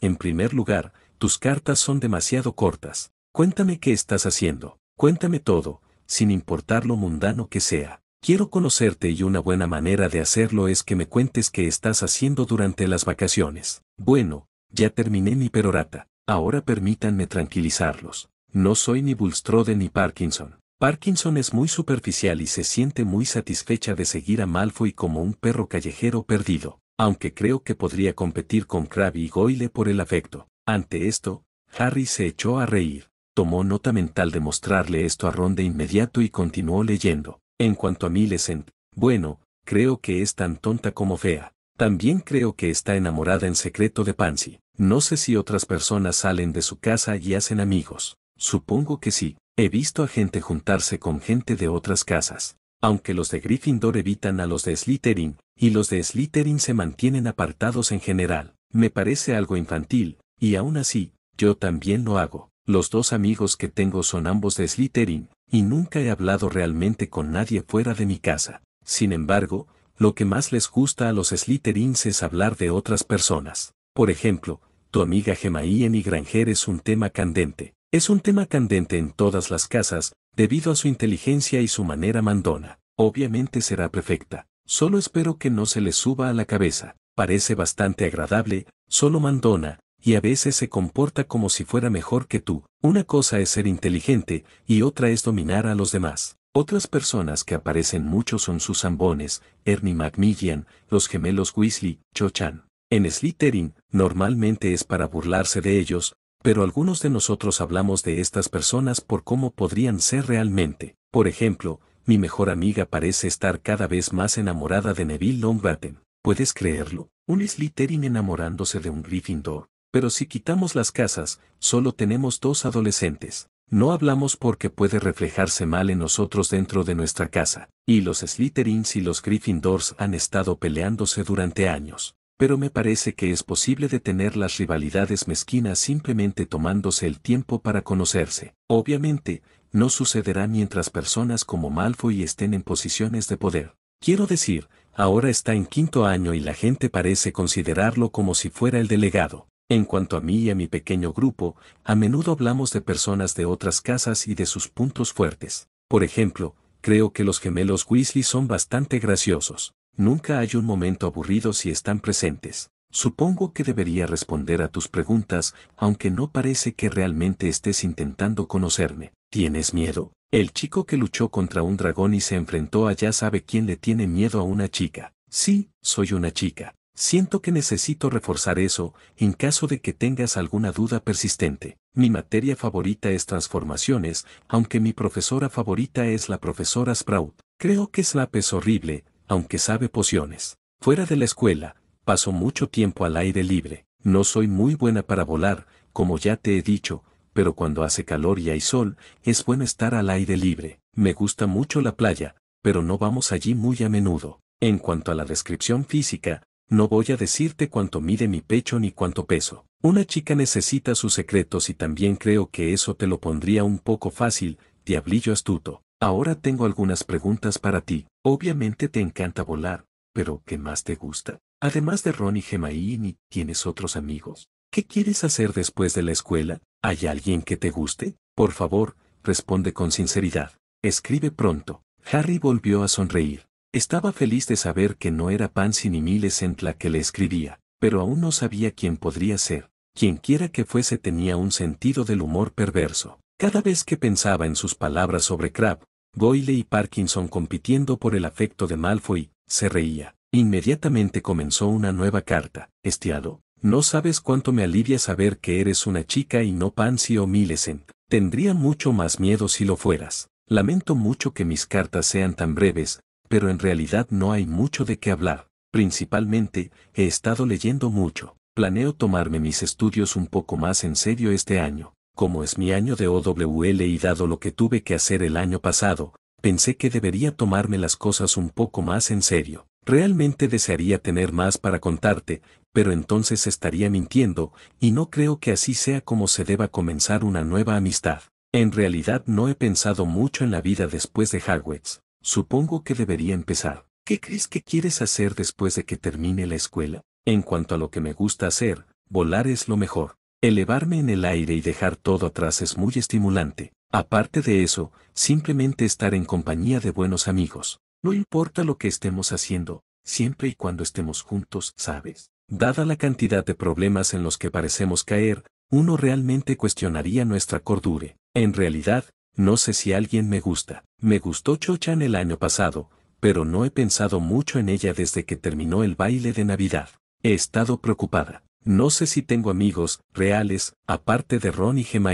S1: en primer lugar, tus cartas son demasiado cortas. Cuéntame qué estás haciendo. Cuéntame todo, sin importar lo mundano que sea. Quiero conocerte y una buena manera de hacerlo es que me cuentes qué estás haciendo durante las vacaciones. Bueno, ya terminé mi perorata. Ahora permítanme tranquilizarlos. No soy ni Bulstrode ni Parkinson. Parkinson es muy superficial y se siente muy satisfecha de seguir a Malfoy como un perro callejero perdido aunque creo que podría competir con Krabby y Goyle por el afecto. Ante esto, Harry se echó a reír, tomó nota mental de mostrarle esto a Ron de inmediato y continuó leyendo. En cuanto a Millicent, bueno, creo que es tan tonta como fea. También creo que está enamorada en secreto de Pansy. No sé si otras personas salen de su casa y hacen amigos. Supongo que sí. He visto a gente juntarse con gente de otras casas aunque los de Gryffindor evitan a los de Slytherin, y los de Slytherin se mantienen apartados en general. Me parece algo infantil, y aún así, yo también lo hago. Los dos amigos que tengo son ambos de Slytherin, y nunca he hablado realmente con nadie fuera de mi casa. Sin embargo, lo que más les gusta a los Slytherins es hablar de otras personas. Por ejemplo, tu amiga Gemaí en mi Granger es un tema candente. Es un tema candente en todas las casas, Debido a su inteligencia y su manera mandona, obviamente será perfecta. Solo espero que no se le suba a la cabeza. Parece bastante agradable, solo mandona, y a veces se comporta como si fuera mejor que tú. Una cosa es ser inteligente y otra es dominar a los demás. Otras personas que aparecen mucho son sus zambones, Ernie McMillian, los gemelos Weasley, Cho-Chan. En Slytherin, normalmente es para burlarse de ellos, pero algunos de nosotros hablamos de estas personas por cómo podrían ser realmente. Por ejemplo, mi mejor amiga parece estar cada vez más enamorada de Neville Longbatten. ¿Puedes creerlo? Un Slytherin enamorándose de un Gryffindor. Pero si quitamos las casas, solo tenemos dos adolescentes. No hablamos porque puede reflejarse mal en nosotros dentro de nuestra casa. Y los Slytherins y los Gryffindors han estado peleándose durante años pero me parece que es posible detener las rivalidades mezquinas simplemente tomándose el tiempo para conocerse. Obviamente, no sucederá mientras personas como Malfoy estén en posiciones de poder. Quiero decir, ahora está en quinto año y la gente parece considerarlo como si fuera el delegado. En cuanto a mí y a mi pequeño grupo, a menudo hablamos de personas de otras casas y de sus puntos fuertes. Por ejemplo, creo que los gemelos Weasley son bastante graciosos. Nunca hay un momento aburrido si están presentes. Supongo que debería responder a tus preguntas, aunque no parece que realmente estés intentando conocerme. ¿Tienes miedo? El chico que luchó contra un dragón y se enfrentó a sabe quién le tiene miedo a una chica. Sí, soy una chica. Siento que necesito reforzar eso, en caso de que tengas alguna duda persistente. Mi materia favorita es transformaciones, aunque mi profesora favorita es la profesora Sprout. Creo que Slap es horrible, aunque sabe pociones. Fuera de la escuela, paso mucho tiempo al aire libre. No soy muy buena para volar, como ya te he dicho, pero cuando hace calor y hay sol, es bueno estar al aire libre. Me gusta mucho la playa, pero no vamos allí muy a menudo. En cuanto a la descripción física, no voy a decirte cuánto mide mi pecho ni cuánto peso. Una chica necesita sus secretos y también creo que eso te lo pondría un poco fácil, diablillo astuto. Ahora tengo algunas preguntas para ti. Obviamente te encanta volar, pero ¿qué más te gusta? Además de Ron y Gemaini, ¿tienes otros amigos? ¿Qué quieres hacer después de la escuela? ¿Hay alguien que te guste? Por favor, responde con sinceridad. Escribe pronto. Harry volvió a sonreír. Estaba feliz de saber que no era Pansy ni en la que le escribía, pero aún no sabía quién podría ser. Quienquiera que fuese tenía un sentido del humor perverso. Cada vez que pensaba en sus palabras sobre Crab, Goyle y Parkinson compitiendo por el afecto de Malfoy, se reía. Inmediatamente comenzó una nueva carta, estiado. No sabes cuánto me alivia saber que eres una chica y no Pansy o Millicent. Tendría mucho más miedo si lo fueras. Lamento mucho que mis cartas sean tan breves, pero en realidad no hay mucho de qué hablar. Principalmente, he estado leyendo mucho. Planeo tomarme mis estudios un poco más en serio este año como es mi año de OWL y dado lo que tuve que hacer el año pasado, pensé que debería tomarme las cosas un poco más en serio. Realmente desearía tener más para contarte, pero entonces estaría mintiendo, y no creo que así sea como se deba comenzar una nueva amistad. En realidad no he pensado mucho en la vida después de Hagwitz. Supongo que debería empezar. ¿Qué crees que quieres hacer después de que termine la escuela? En cuanto a lo que me gusta hacer, volar es lo mejor. Elevarme en el aire y dejar todo atrás es muy estimulante. Aparte de eso, simplemente estar en compañía de buenos amigos. No importa lo que estemos haciendo, siempre y cuando estemos juntos, ¿sabes? Dada la cantidad de problemas en los que parecemos caer, uno realmente cuestionaría nuestra cordura. En realidad, no sé si alguien me gusta. Me gustó Chochan el año pasado, pero no he pensado mucho en ella desde que terminó el baile de Navidad. He estado preocupada. No sé si tengo amigos reales, aparte de Ron y Gemma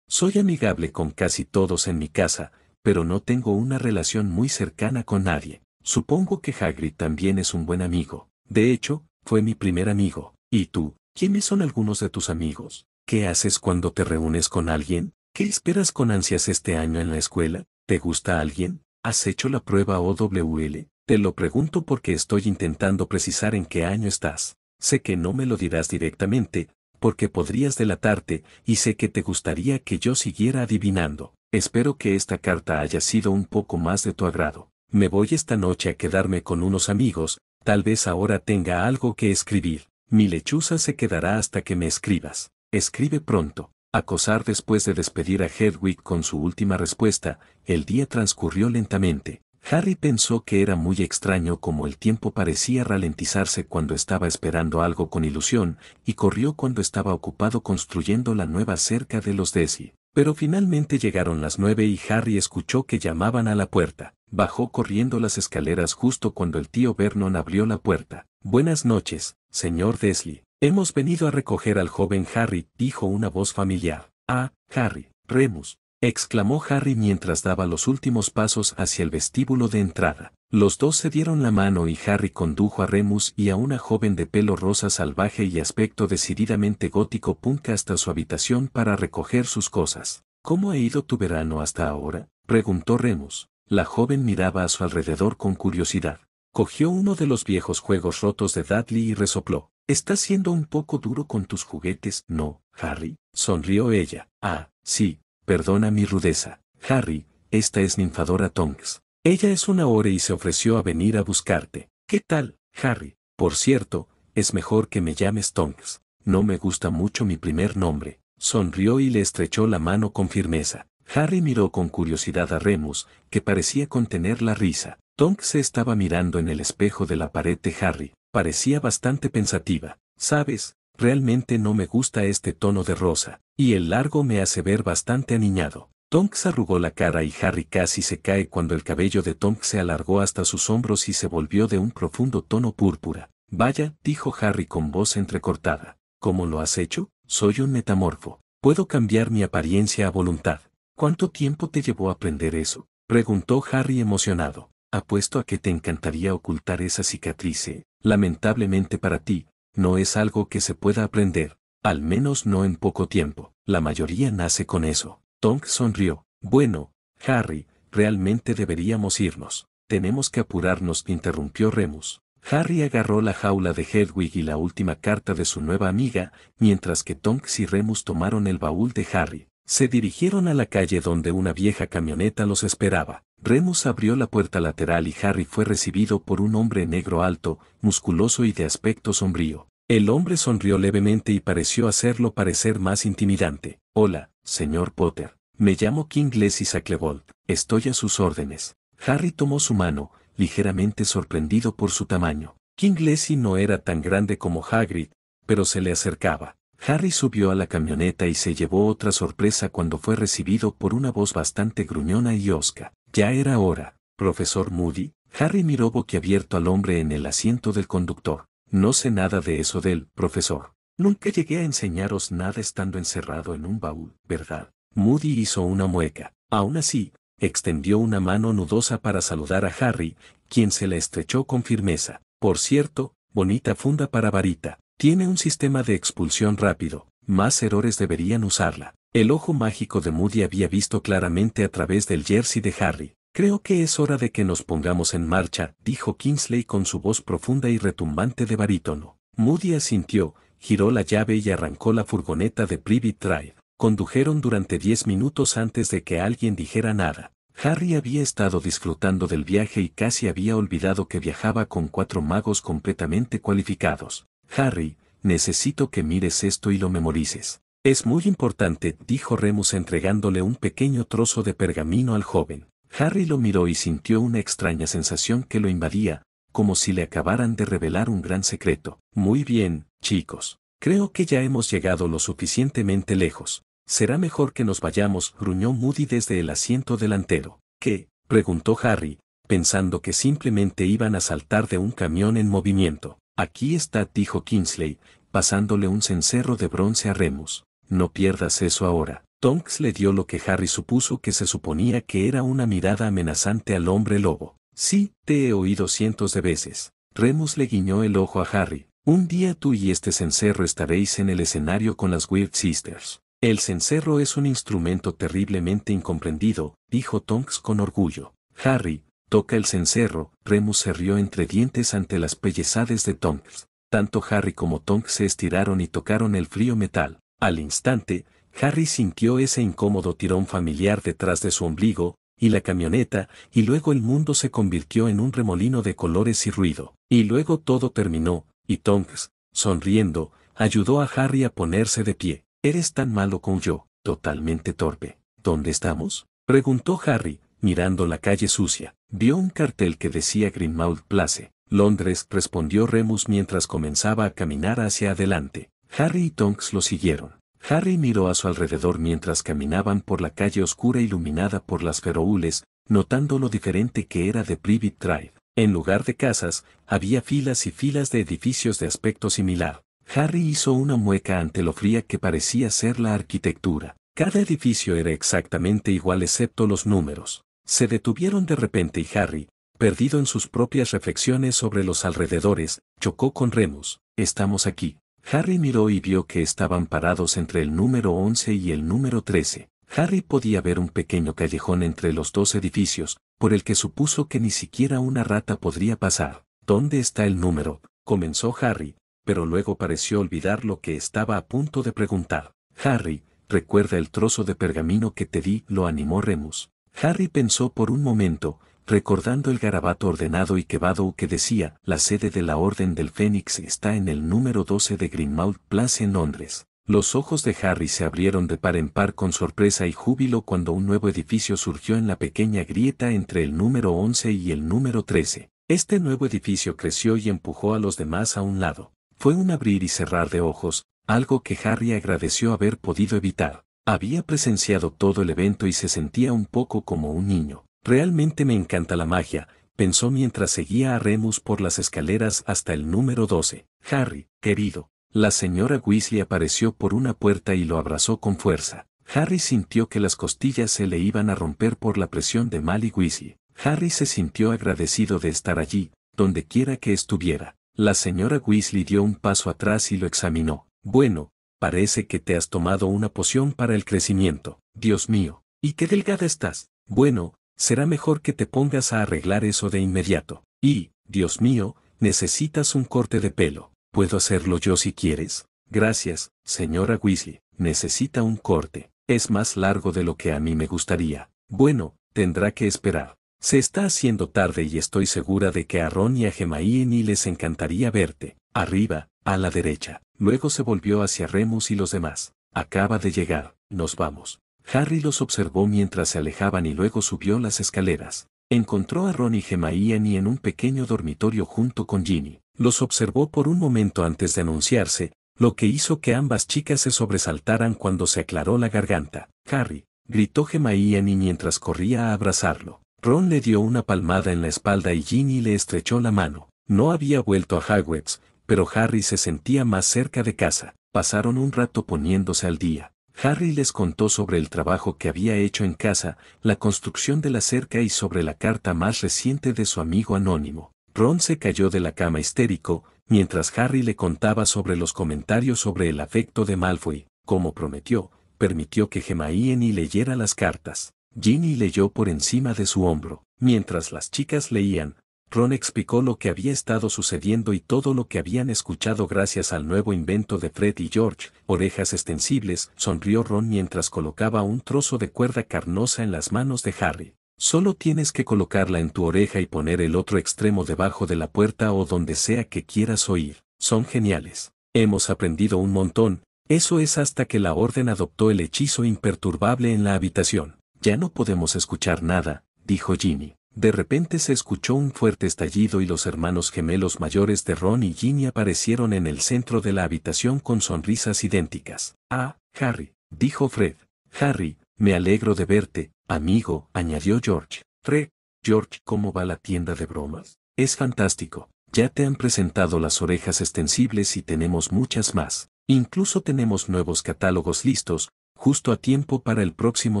S1: Soy amigable con casi todos en mi casa, pero no tengo una relación muy cercana con nadie. Supongo que Hagrid también es un buen amigo. De hecho, fue mi primer amigo. ¿Y tú? ¿Quiénes son algunos de tus amigos? ¿Qué haces cuando te reúnes con alguien? ¿Qué esperas con ansias este año en la escuela? ¿Te gusta alguien? ¿Has hecho la prueba OWL? Te lo pregunto porque estoy intentando precisar en qué año estás. Sé que no me lo dirás directamente, porque podrías delatarte, y sé que te gustaría que yo siguiera adivinando. Espero que esta carta haya sido un poco más de tu agrado. Me voy esta noche a quedarme con unos amigos, tal vez ahora tenga algo que escribir. Mi lechuza se quedará hasta que me escribas. Escribe pronto. Acosar después de despedir a Hedwig con su última respuesta, el día transcurrió lentamente. Harry pensó que era muy extraño como el tiempo parecía ralentizarse cuando estaba esperando algo con ilusión, y corrió cuando estaba ocupado construyendo la nueva cerca de los Desi. Pero finalmente llegaron las nueve y Harry escuchó que llamaban a la puerta. Bajó corriendo las escaleras justo cuando el tío Vernon abrió la puerta. Buenas noches, señor Desley. Hemos venido a recoger al joven Harry, dijo una voz familiar. Ah, Harry, Remus, exclamó Harry mientras daba los últimos pasos hacia el vestíbulo de entrada. Los dos se dieron la mano y Harry condujo a Remus y a una joven de pelo rosa salvaje y aspecto decididamente gótico punk hasta su habitación para recoger sus cosas. ¿Cómo ha ido tu verano hasta ahora? preguntó Remus. La joven miraba a su alrededor con curiosidad. Cogió uno de los viejos juegos rotos de Dudley y resopló. Estás siendo un poco duro con tus juguetes, ¿no, Harry? Sonrió ella. Ah, sí, Perdona mi rudeza. Harry, esta es ninfadora Tonks. Ella es una hora y se ofreció a venir a buscarte. ¿Qué tal, Harry? Por cierto, es mejor que me llames Tonks. No me gusta mucho mi primer nombre. Sonrió y le estrechó la mano con firmeza. Harry miró con curiosidad a Remus, que parecía contener la risa. Tonks se estaba mirando en el espejo de la pared de Harry. Parecía bastante pensativa. Sabes, realmente no me gusta este tono de rosa. Y el largo me hace ver bastante aniñado. Tonks arrugó la cara y Harry casi se cae cuando el cabello de Tonks se alargó hasta sus hombros y se volvió de un profundo tono púrpura. Vaya, dijo Harry con voz entrecortada. ¿Cómo lo has hecho? Soy un metamorfo. Puedo cambiar mi apariencia a voluntad. ¿Cuánto tiempo te llevó a aprender eso? Preguntó Harry emocionado. Apuesto a que te encantaría ocultar esa cicatriz. Eh. Lamentablemente para ti, no es algo que se pueda aprender. Al menos no en poco tiempo. La mayoría nace con eso. Tonk sonrió. Bueno, Harry, realmente deberíamos irnos. Tenemos que apurarnos, interrumpió Remus. Harry agarró la jaula de Hedwig y la última carta de su nueva amiga, mientras que Tonks y Remus tomaron el baúl de Harry. Se dirigieron a la calle donde una vieja camioneta los esperaba. Remus abrió la puerta lateral y Harry fue recibido por un hombre negro alto, musculoso y de aspecto sombrío. El hombre sonrió levemente y pareció hacerlo parecer más intimidante. Hola, señor Potter. Me llamo King Leslie Sacklebolt. Estoy a sus órdenes. Harry tomó su mano, ligeramente sorprendido por su tamaño. King Leslie no era tan grande como Hagrid, pero se le acercaba. Harry subió a la camioneta y se llevó otra sorpresa cuando fue recibido por una voz bastante gruñona y osca. Ya era hora, profesor Moody. Harry miró boquiabierto al hombre en el asiento del conductor. No sé nada de eso del profesor. Nunca llegué a enseñaros nada estando encerrado en un baúl, ¿verdad? Moody hizo una mueca. Aún así, extendió una mano nudosa para saludar a Harry, quien se la estrechó con firmeza. Por cierto, bonita funda para varita. Tiene un sistema de expulsión rápido. Más errores deberían usarla. El ojo mágico de Moody había visto claramente a través del jersey de Harry. Creo que es hora de que nos pongamos en marcha, dijo Kingsley con su voz profunda y retumbante de barítono. Moody asintió, giró la llave y arrancó la furgoneta de Privy Drive. Condujeron durante diez minutos antes de que alguien dijera nada. Harry había estado disfrutando del viaje y casi había olvidado que viajaba con cuatro magos completamente cualificados. Harry, necesito que mires esto y lo memorices. Es muy importante, dijo Remus entregándole un pequeño trozo de pergamino al joven. Harry lo miró y sintió una extraña sensación que lo invadía, como si le acabaran de revelar un gran secreto. Muy bien, chicos. Creo que ya hemos llegado lo suficientemente lejos. Será mejor que nos vayamos, gruñó Moody desde el asiento delantero. ¿Qué? preguntó Harry, pensando que simplemente iban a saltar de un camión en movimiento. Aquí está, dijo Kingsley, pasándole un cencerro de bronce a Remus. No pierdas eso ahora. Tonks le dio lo que Harry supuso que se suponía que era una mirada amenazante al hombre lobo. Sí, te he oído cientos de veces. Remus le guiñó el ojo a Harry. Un día tú y este cencerro estaréis en el escenario con las Weird Sisters. El cencerro es un instrumento terriblemente incomprendido, dijo Tonks con orgullo. Harry, toca el cencerro, Remus se rió entre dientes ante las bellezades de Tonks. Tanto Harry como Tonks se estiraron y tocaron el frío metal. Al instante, Harry sintió ese incómodo tirón familiar detrás de su ombligo, y la camioneta, y luego el mundo se convirtió en un remolino de colores y ruido. Y luego todo terminó, y Tonks, sonriendo, ayudó a Harry a ponerse de pie. Eres tan malo como yo, totalmente torpe. ¿Dónde estamos? Preguntó Harry, mirando la calle sucia. Vio un cartel que decía Greenmouth Place. Londres, respondió Remus mientras comenzaba a caminar hacia adelante. Harry y Tonks lo siguieron. Harry miró a su alrededor mientras caminaban por la calle oscura iluminada por las feroules, notando lo diferente que era de Privet Drive. En lugar de casas, había filas y filas de edificios de aspecto similar. Harry hizo una mueca ante lo fría que parecía ser la arquitectura. Cada edificio era exactamente igual excepto los números. Se detuvieron de repente y Harry, perdido en sus propias reflexiones sobre los alrededores, chocó con Remus. Estamos aquí. Harry miró y vio que estaban parados entre el número 11 y el número 13. Harry podía ver un pequeño callejón entre los dos edificios, por el que supuso que ni siquiera una rata podría pasar. ¿Dónde está el número? comenzó Harry, pero luego pareció olvidar lo que estaba a punto de preguntar. Harry, recuerda el trozo de pergamino que te di, lo animó Remus. Harry pensó por un momento, recordando el garabato ordenado y quevado que decía, la sede de la Orden del Fénix está en el número 12 de Greenmouth Place en Londres. Los ojos de Harry se abrieron de par en par con sorpresa y júbilo cuando un nuevo edificio surgió en la pequeña grieta entre el número 11 y el número 13. Este nuevo edificio creció y empujó a los demás a un lado. Fue un abrir y cerrar de ojos, algo que Harry agradeció haber podido evitar. Había presenciado todo el evento y se sentía un poco como un niño. Realmente me encanta la magia, pensó mientras seguía a Remus por las escaleras hasta el número 12. Harry, querido. La señora Weasley apareció por una puerta y lo abrazó con fuerza. Harry sintió que las costillas se le iban a romper por la presión de Mally Weasley. Harry se sintió agradecido de estar allí, donde quiera que estuviera. La señora Weasley dio un paso atrás y lo examinó. Bueno, parece que te has tomado una poción para el crecimiento. Dios mío. ¿Y qué delgada estás? Bueno, será mejor que te pongas a arreglar eso de inmediato. Y, Dios mío, necesitas un corte de pelo. ¿Puedo hacerlo yo si quieres? Gracias, señora Weasley. Necesita un corte. Es más largo de lo que a mí me gustaría. Bueno, tendrá que esperar. Se está haciendo tarde y estoy segura de que a Ron y a y les encantaría verte. Arriba, a la derecha. Luego se volvió hacia Remus y los demás. Acaba de llegar. Nos vamos. Harry los observó mientras se alejaban y luego subió las escaleras. Encontró a Ron y Gemma en un pequeño dormitorio junto con Ginny. Los observó por un momento antes de anunciarse, lo que hizo que ambas chicas se sobresaltaran cuando se aclaró la garganta. Harry, gritó Gemma mientras corría a abrazarlo. Ron le dio una palmada en la espalda y Ginny le estrechó la mano. No había vuelto a Hogwarts, pero Harry se sentía más cerca de casa. Pasaron un rato poniéndose al día. Harry les contó sobre el trabajo que había hecho en casa, la construcción de la cerca y sobre la carta más reciente de su amigo anónimo. Ron se cayó de la cama histérico, mientras Harry le contaba sobre los comentarios sobre el afecto de Malfoy. Como prometió, permitió que y leyera las cartas. Ginny leyó por encima de su hombro. Mientras las chicas leían, Ron explicó lo que había estado sucediendo y todo lo que habían escuchado gracias al nuevo invento de Fred y George, orejas extensibles, sonrió Ron mientras colocaba un trozo de cuerda carnosa en las manos de Harry. Solo tienes que colocarla en tu oreja y poner el otro extremo debajo de la puerta o donde sea que quieras oír. Son geniales. Hemos aprendido un montón, eso es hasta que la orden adoptó el hechizo imperturbable en la habitación. Ya no podemos escuchar nada, dijo Ginny. De repente se escuchó un fuerte estallido y los hermanos gemelos mayores de Ron y Ginny aparecieron en el centro de la habitación con sonrisas idénticas. Ah, Harry, dijo Fred. Harry, me alegro de verte, amigo, añadió George. Fred, George, ¿cómo va la tienda de bromas? Es fantástico. Ya te han presentado las orejas extensibles y tenemos muchas más. Incluso tenemos nuevos catálogos listos, justo a tiempo para el próximo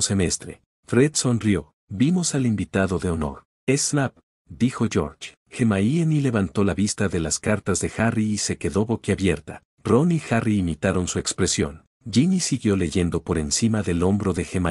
S1: semestre. Fred sonrió. Vimos al invitado de honor. Es Snap, dijo George. gemma levantó la vista de las cartas de Harry y se quedó boquiabierta. Ron y Harry imitaron su expresión. Ginny siguió leyendo por encima del hombro de gemma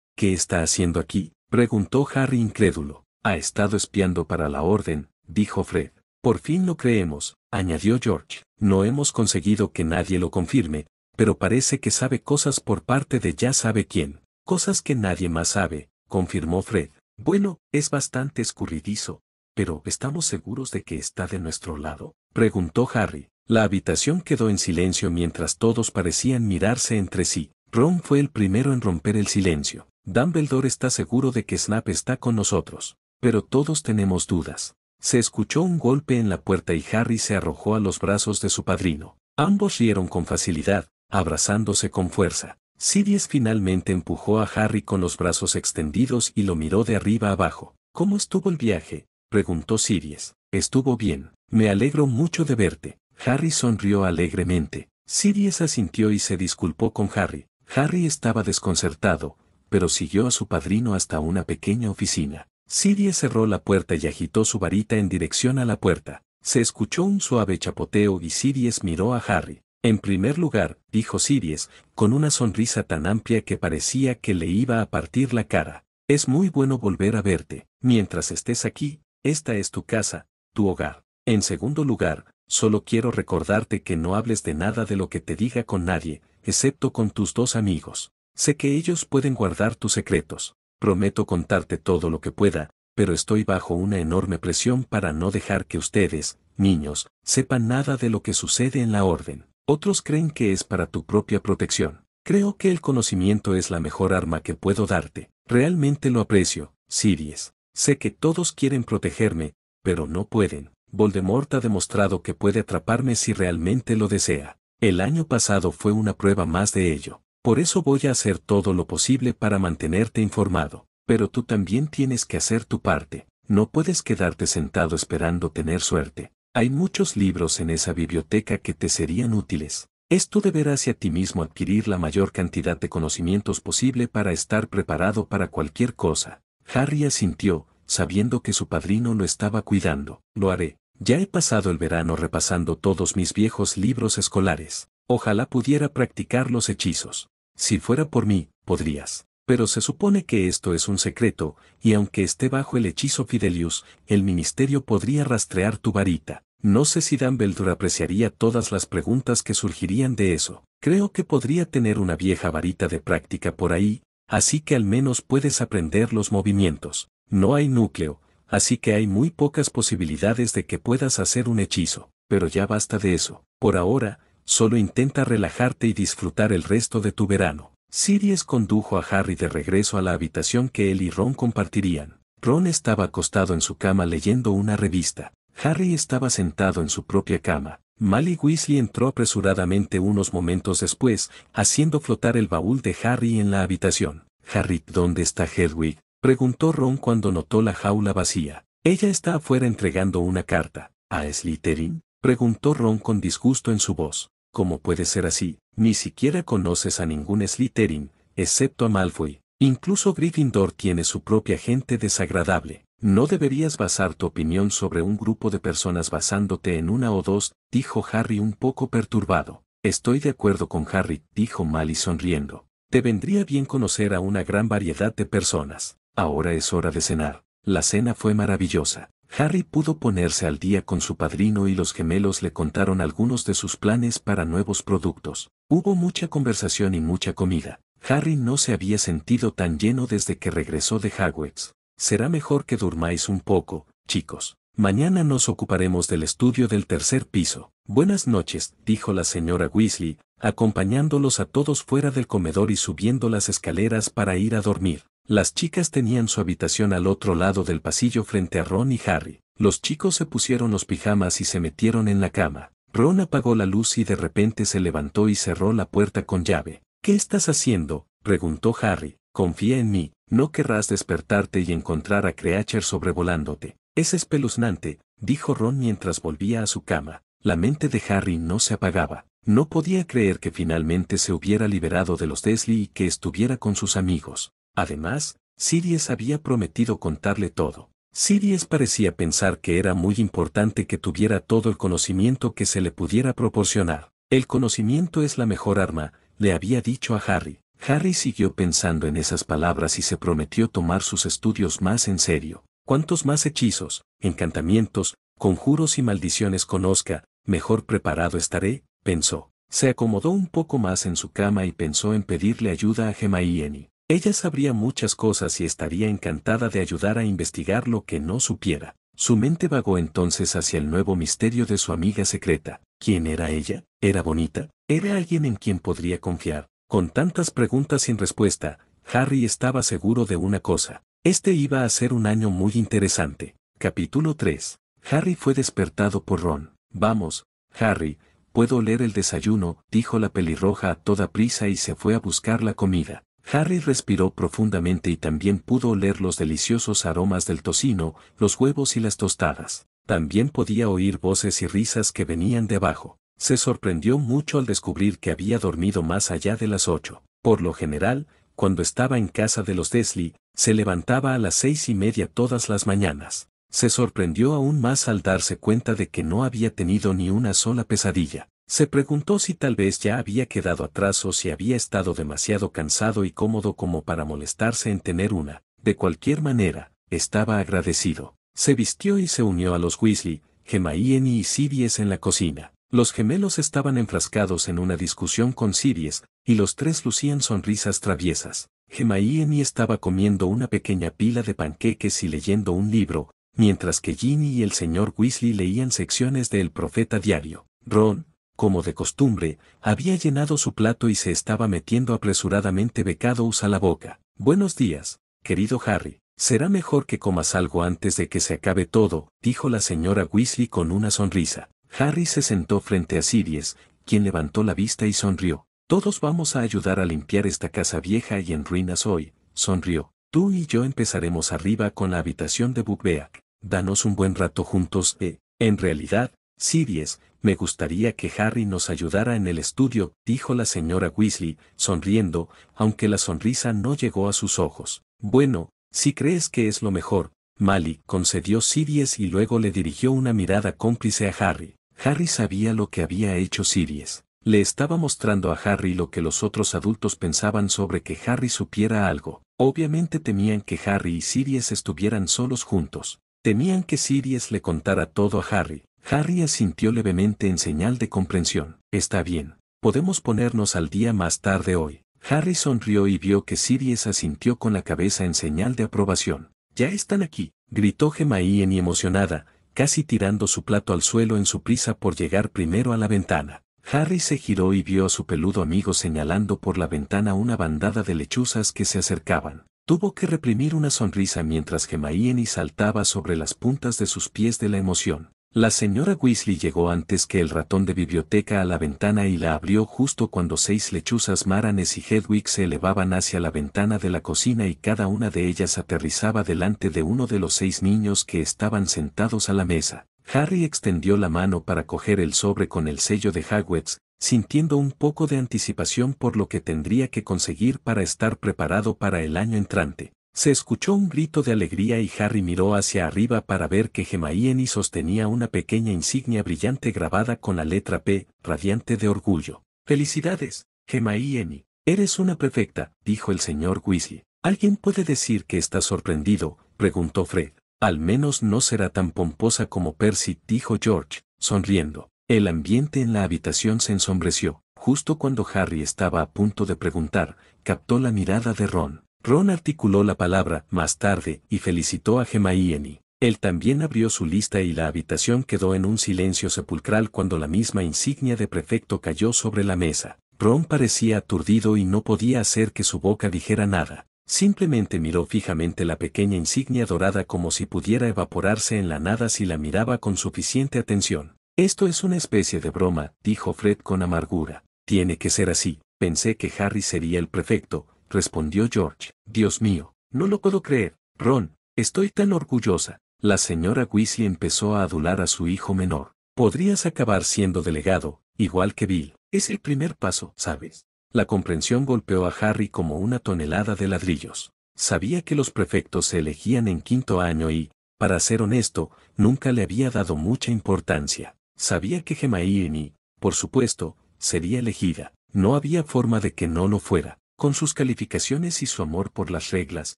S1: ¿Qué está haciendo aquí? preguntó Harry incrédulo. Ha estado espiando para la orden, dijo Fred. Por fin lo creemos, añadió George. No hemos conseguido que nadie lo confirme, pero parece que sabe cosas por parte de ya sabe quién, cosas que nadie más sabe, confirmó Fred. Bueno, es bastante escurridizo, pero ¿estamos seguros de que está de nuestro lado? preguntó Harry. La habitación quedó en silencio mientras todos parecían mirarse entre sí. Ron fue el primero en romper el silencio. Dumbledore está seguro de que Snap está con nosotros, pero todos tenemos dudas. Se escuchó un golpe en la puerta y Harry se arrojó a los brazos de su padrino. Ambos rieron con facilidad, abrazándose con fuerza. Sirius finalmente empujó a Harry con los brazos extendidos y lo miró de arriba abajo. ¿Cómo estuvo el viaje? preguntó Sirius. Estuvo bien. Me alegro mucho de verte. Harry sonrió alegremente. Sirius asintió y se disculpó con Harry. Harry estaba desconcertado, pero siguió a su padrino hasta una pequeña oficina. Sirius cerró la puerta y agitó su varita en dirección a la puerta. Se escuchó un suave chapoteo y Sirius miró a Harry. En primer lugar, dijo Siries, con una sonrisa tan amplia que parecía que le iba a partir la cara, es muy bueno volver a verte, mientras estés aquí, esta es tu casa, tu hogar. En segundo lugar, solo quiero recordarte que no hables de nada de lo que te diga con nadie, excepto con tus dos amigos. Sé que ellos pueden guardar tus secretos. Prometo contarte todo lo que pueda, pero estoy bajo una enorme presión para no dejar que ustedes, niños, sepan nada de lo que sucede en la orden. Otros creen que es para tu propia protección. Creo que el conocimiento es la mejor arma que puedo darte. Realmente lo aprecio, Siries. Sé que todos quieren protegerme, pero no pueden. Voldemort ha demostrado que puede atraparme si realmente lo desea. El año pasado fue una prueba más de ello. Por eso voy a hacer todo lo posible para mantenerte informado. Pero tú también tienes que hacer tu parte. No puedes quedarte sentado esperando tener suerte. Hay muchos libros en esa biblioteca que te serían útiles. Es tu deber hacia ti mismo adquirir la mayor cantidad de conocimientos posible para estar preparado para cualquier cosa. Harry asintió, sabiendo que su padrino lo estaba cuidando. Lo haré. Ya he pasado el verano repasando todos mis viejos libros escolares. Ojalá pudiera practicar los hechizos. Si fuera por mí, podrías. Pero se supone que esto es un secreto, y aunque esté bajo el hechizo Fidelius, el ministerio podría rastrear tu varita. No sé si Dan apreciaría todas las preguntas que surgirían de eso. Creo que podría tener una vieja varita de práctica por ahí, así que al menos puedes aprender los movimientos. No hay núcleo, así que hay muy pocas posibilidades de que puedas hacer un hechizo, pero ya basta de eso. Por ahora, solo intenta relajarte y disfrutar el resto de tu verano. Sirius condujo a Harry de regreso a la habitación que él y Ron compartirían. Ron estaba acostado en su cama leyendo una revista. Harry estaba sentado en su propia cama. Mally Weasley entró apresuradamente unos momentos después, haciendo flotar el baúl de Harry en la habitación. Harry, ¿dónde está Hedwig? preguntó Ron cuando notó la jaula vacía. Ella está afuera entregando una carta. ¿A Slytherin? preguntó Ron con disgusto en su voz. ¿Cómo puede ser así? Ni siquiera conoces a ningún Slytherin, excepto a Malfoy. Incluso Gryffindor tiene su propia gente desagradable. No deberías basar tu opinión sobre un grupo de personas basándote en una o dos, dijo Harry un poco perturbado. Estoy de acuerdo con Harry, dijo Mali sonriendo. Te vendría bien conocer a una gran variedad de personas. Ahora es hora de cenar. La cena fue maravillosa. Harry pudo ponerse al día con su padrino y los gemelos le contaron algunos de sus planes para nuevos productos. Hubo mucha conversación y mucha comida. Harry no se había sentido tan lleno desde que regresó de Hogwarts. Será mejor que durmáis un poco, chicos. Mañana nos ocuparemos del estudio del tercer piso. Buenas noches, dijo la señora Weasley, acompañándolos a todos fuera del comedor y subiendo las escaleras para ir a dormir. Las chicas tenían su habitación al otro lado del pasillo frente a Ron y Harry. Los chicos se pusieron los pijamas y se metieron en la cama. Ron apagó la luz y de repente se levantó y cerró la puerta con llave. ¿Qué estás haciendo? preguntó Harry. Confía en mí, no querrás despertarte y encontrar a Creacher sobrevolándote. Es espeluznante, dijo Ron mientras volvía a su cama. La mente de Harry no se apagaba. No podía creer que finalmente se hubiera liberado de los Desley y que estuviera con sus amigos. Además, Sirius había prometido contarle todo. Sirius parecía pensar que era muy importante que tuviera todo el conocimiento que se le pudiera proporcionar. El conocimiento es la mejor arma, le había dicho a Harry. Harry siguió pensando en esas palabras y se prometió tomar sus estudios más en serio. Cuantos más hechizos, encantamientos, conjuros y maldiciones conozca, mejor preparado estaré, pensó. Se acomodó un poco más en su cama y pensó en pedirle ayuda a y Eni. Ella sabría muchas cosas y estaría encantada de ayudar a investigar lo que no supiera. Su mente vagó entonces hacia el nuevo misterio de su amiga secreta. ¿Quién era ella? ¿Era bonita? ¿Era alguien en quien podría confiar? Con tantas preguntas sin respuesta, Harry estaba seguro de una cosa. Este iba a ser un año muy interesante. Capítulo 3. Harry fue despertado por Ron. Vamos, Harry, puedo oler el desayuno, dijo la pelirroja a toda prisa y se fue a buscar la comida. Harry respiró profundamente y también pudo oler los deliciosos aromas del tocino, los huevos y las tostadas. También podía oír voces y risas que venían de abajo. Se sorprendió mucho al descubrir que había dormido más allá de las ocho. Por lo general, cuando estaba en casa de los Desley, se levantaba a las seis y media todas las mañanas. Se sorprendió aún más al darse cuenta de que no había tenido ni una sola pesadilla. Se preguntó si tal vez ya había quedado atrás o si había estado demasiado cansado y cómodo como para molestarse en tener una. De cualquier manera, estaba agradecido. Se vistió y se unió a los Weasley, Gemaíen y Sibies en la cocina. Los gemelos estaban enfrascados en una discusión con Siries, y los tres lucían sonrisas traviesas. Emi estaba comiendo una pequeña pila de panqueques y leyendo un libro, mientras que Ginny y el señor Weasley leían secciones de El Profeta Diario. Ron, como de costumbre, había llenado su plato y se estaba metiendo apresuradamente becados a la boca. Buenos días, querido Harry. Será mejor que comas algo antes de que se acabe todo, dijo la señora Weasley con una sonrisa. Harry se sentó frente a Sirius, quien levantó la vista y sonrió. Todos vamos a ayudar a limpiar esta casa vieja y en ruinas hoy, sonrió. Tú y yo empezaremos arriba con la habitación de Bugbeak. Danos un buen rato juntos, eh. En realidad, Sirius, me gustaría que Harry nos ayudara en el estudio, dijo la señora Weasley, sonriendo, aunque la sonrisa no llegó a sus ojos. Bueno, si crees que es lo mejor, Mali concedió Sirius y luego le dirigió una mirada cómplice a Harry. Harry sabía lo que había hecho Sirius. Le estaba mostrando a Harry lo que los otros adultos pensaban sobre que Harry supiera algo. Obviamente temían que Harry y Sirius estuvieran solos juntos. Temían que Sirius le contara todo a Harry. Harry asintió levemente en señal de comprensión. Está bien. Podemos ponernos al día más tarde hoy. Harry sonrió y vio que Sirius asintió con la cabeza en señal de aprobación. Ya están aquí, gritó Gemaíen y emocionada, casi tirando su plato al suelo en su prisa por llegar primero a la ventana. Harry se giró y vio a su peludo amigo señalando por la ventana una bandada de lechuzas que se acercaban. Tuvo que reprimir una sonrisa mientras gemía y saltaba sobre las puntas de sus pies de la emoción. La señora Weasley llegó antes que el ratón de biblioteca a la ventana y la abrió justo cuando seis lechuzas maranes y Hedwig se elevaban hacia la ventana de la cocina y cada una de ellas aterrizaba delante de uno de los seis niños que estaban sentados a la mesa. Harry extendió la mano para coger el sobre con el sello de Hagwitz, sintiendo un poco de anticipación por lo que tendría que conseguir para estar preparado para el año entrante. Se escuchó un grito de alegría y Harry miró hacia arriba para ver que Gemma sostenía una pequeña insignia brillante grabada con la letra P, radiante de orgullo. ¡Felicidades, Gemaíeni. Eres una perfecta, dijo el señor Weasley. ¿Alguien puede decir que está sorprendido? preguntó Fred. Al menos no será tan pomposa como Percy, dijo George, sonriendo. El ambiente en la habitación se ensombreció. Justo cuando Harry estaba a punto de preguntar, captó la mirada de Ron. Ron articuló la palabra más tarde y felicitó a Gemaini. Él también abrió su lista y la habitación quedó en un silencio sepulcral cuando la misma insignia de prefecto cayó sobre la mesa. Ron parecía aturdido y no podía hacer que su boca dijera nada. Simplemente miró fijamente la pequeña insignia dorada como si pudiera evaporarse en la nada si la miraba con suficiente atención. Esto es una especie de broma, dijo Fred con amargura. Tiene que ser así. Pensé que Harry sería el prefecto, respondió George. Dios mío, no lo puedo creer, Ron, estoy tan orgullosa. La señora Weasley empezó a adular a su hijo menor. Podrías acabar siendo delegado, igual que Bill. Es el primer paso, ¿sabes? La comprensión golpeó a Harry como una tonelada de ladrillos. Sabía que los prefectos se elegían en quinto año y, para ser honesto, nunca le había dado mucha importancia. Sabía que Hermione por supuesto, sería elegida. No había forma de que no lo fuera. Con sus calificaciones y su amor por las reglas,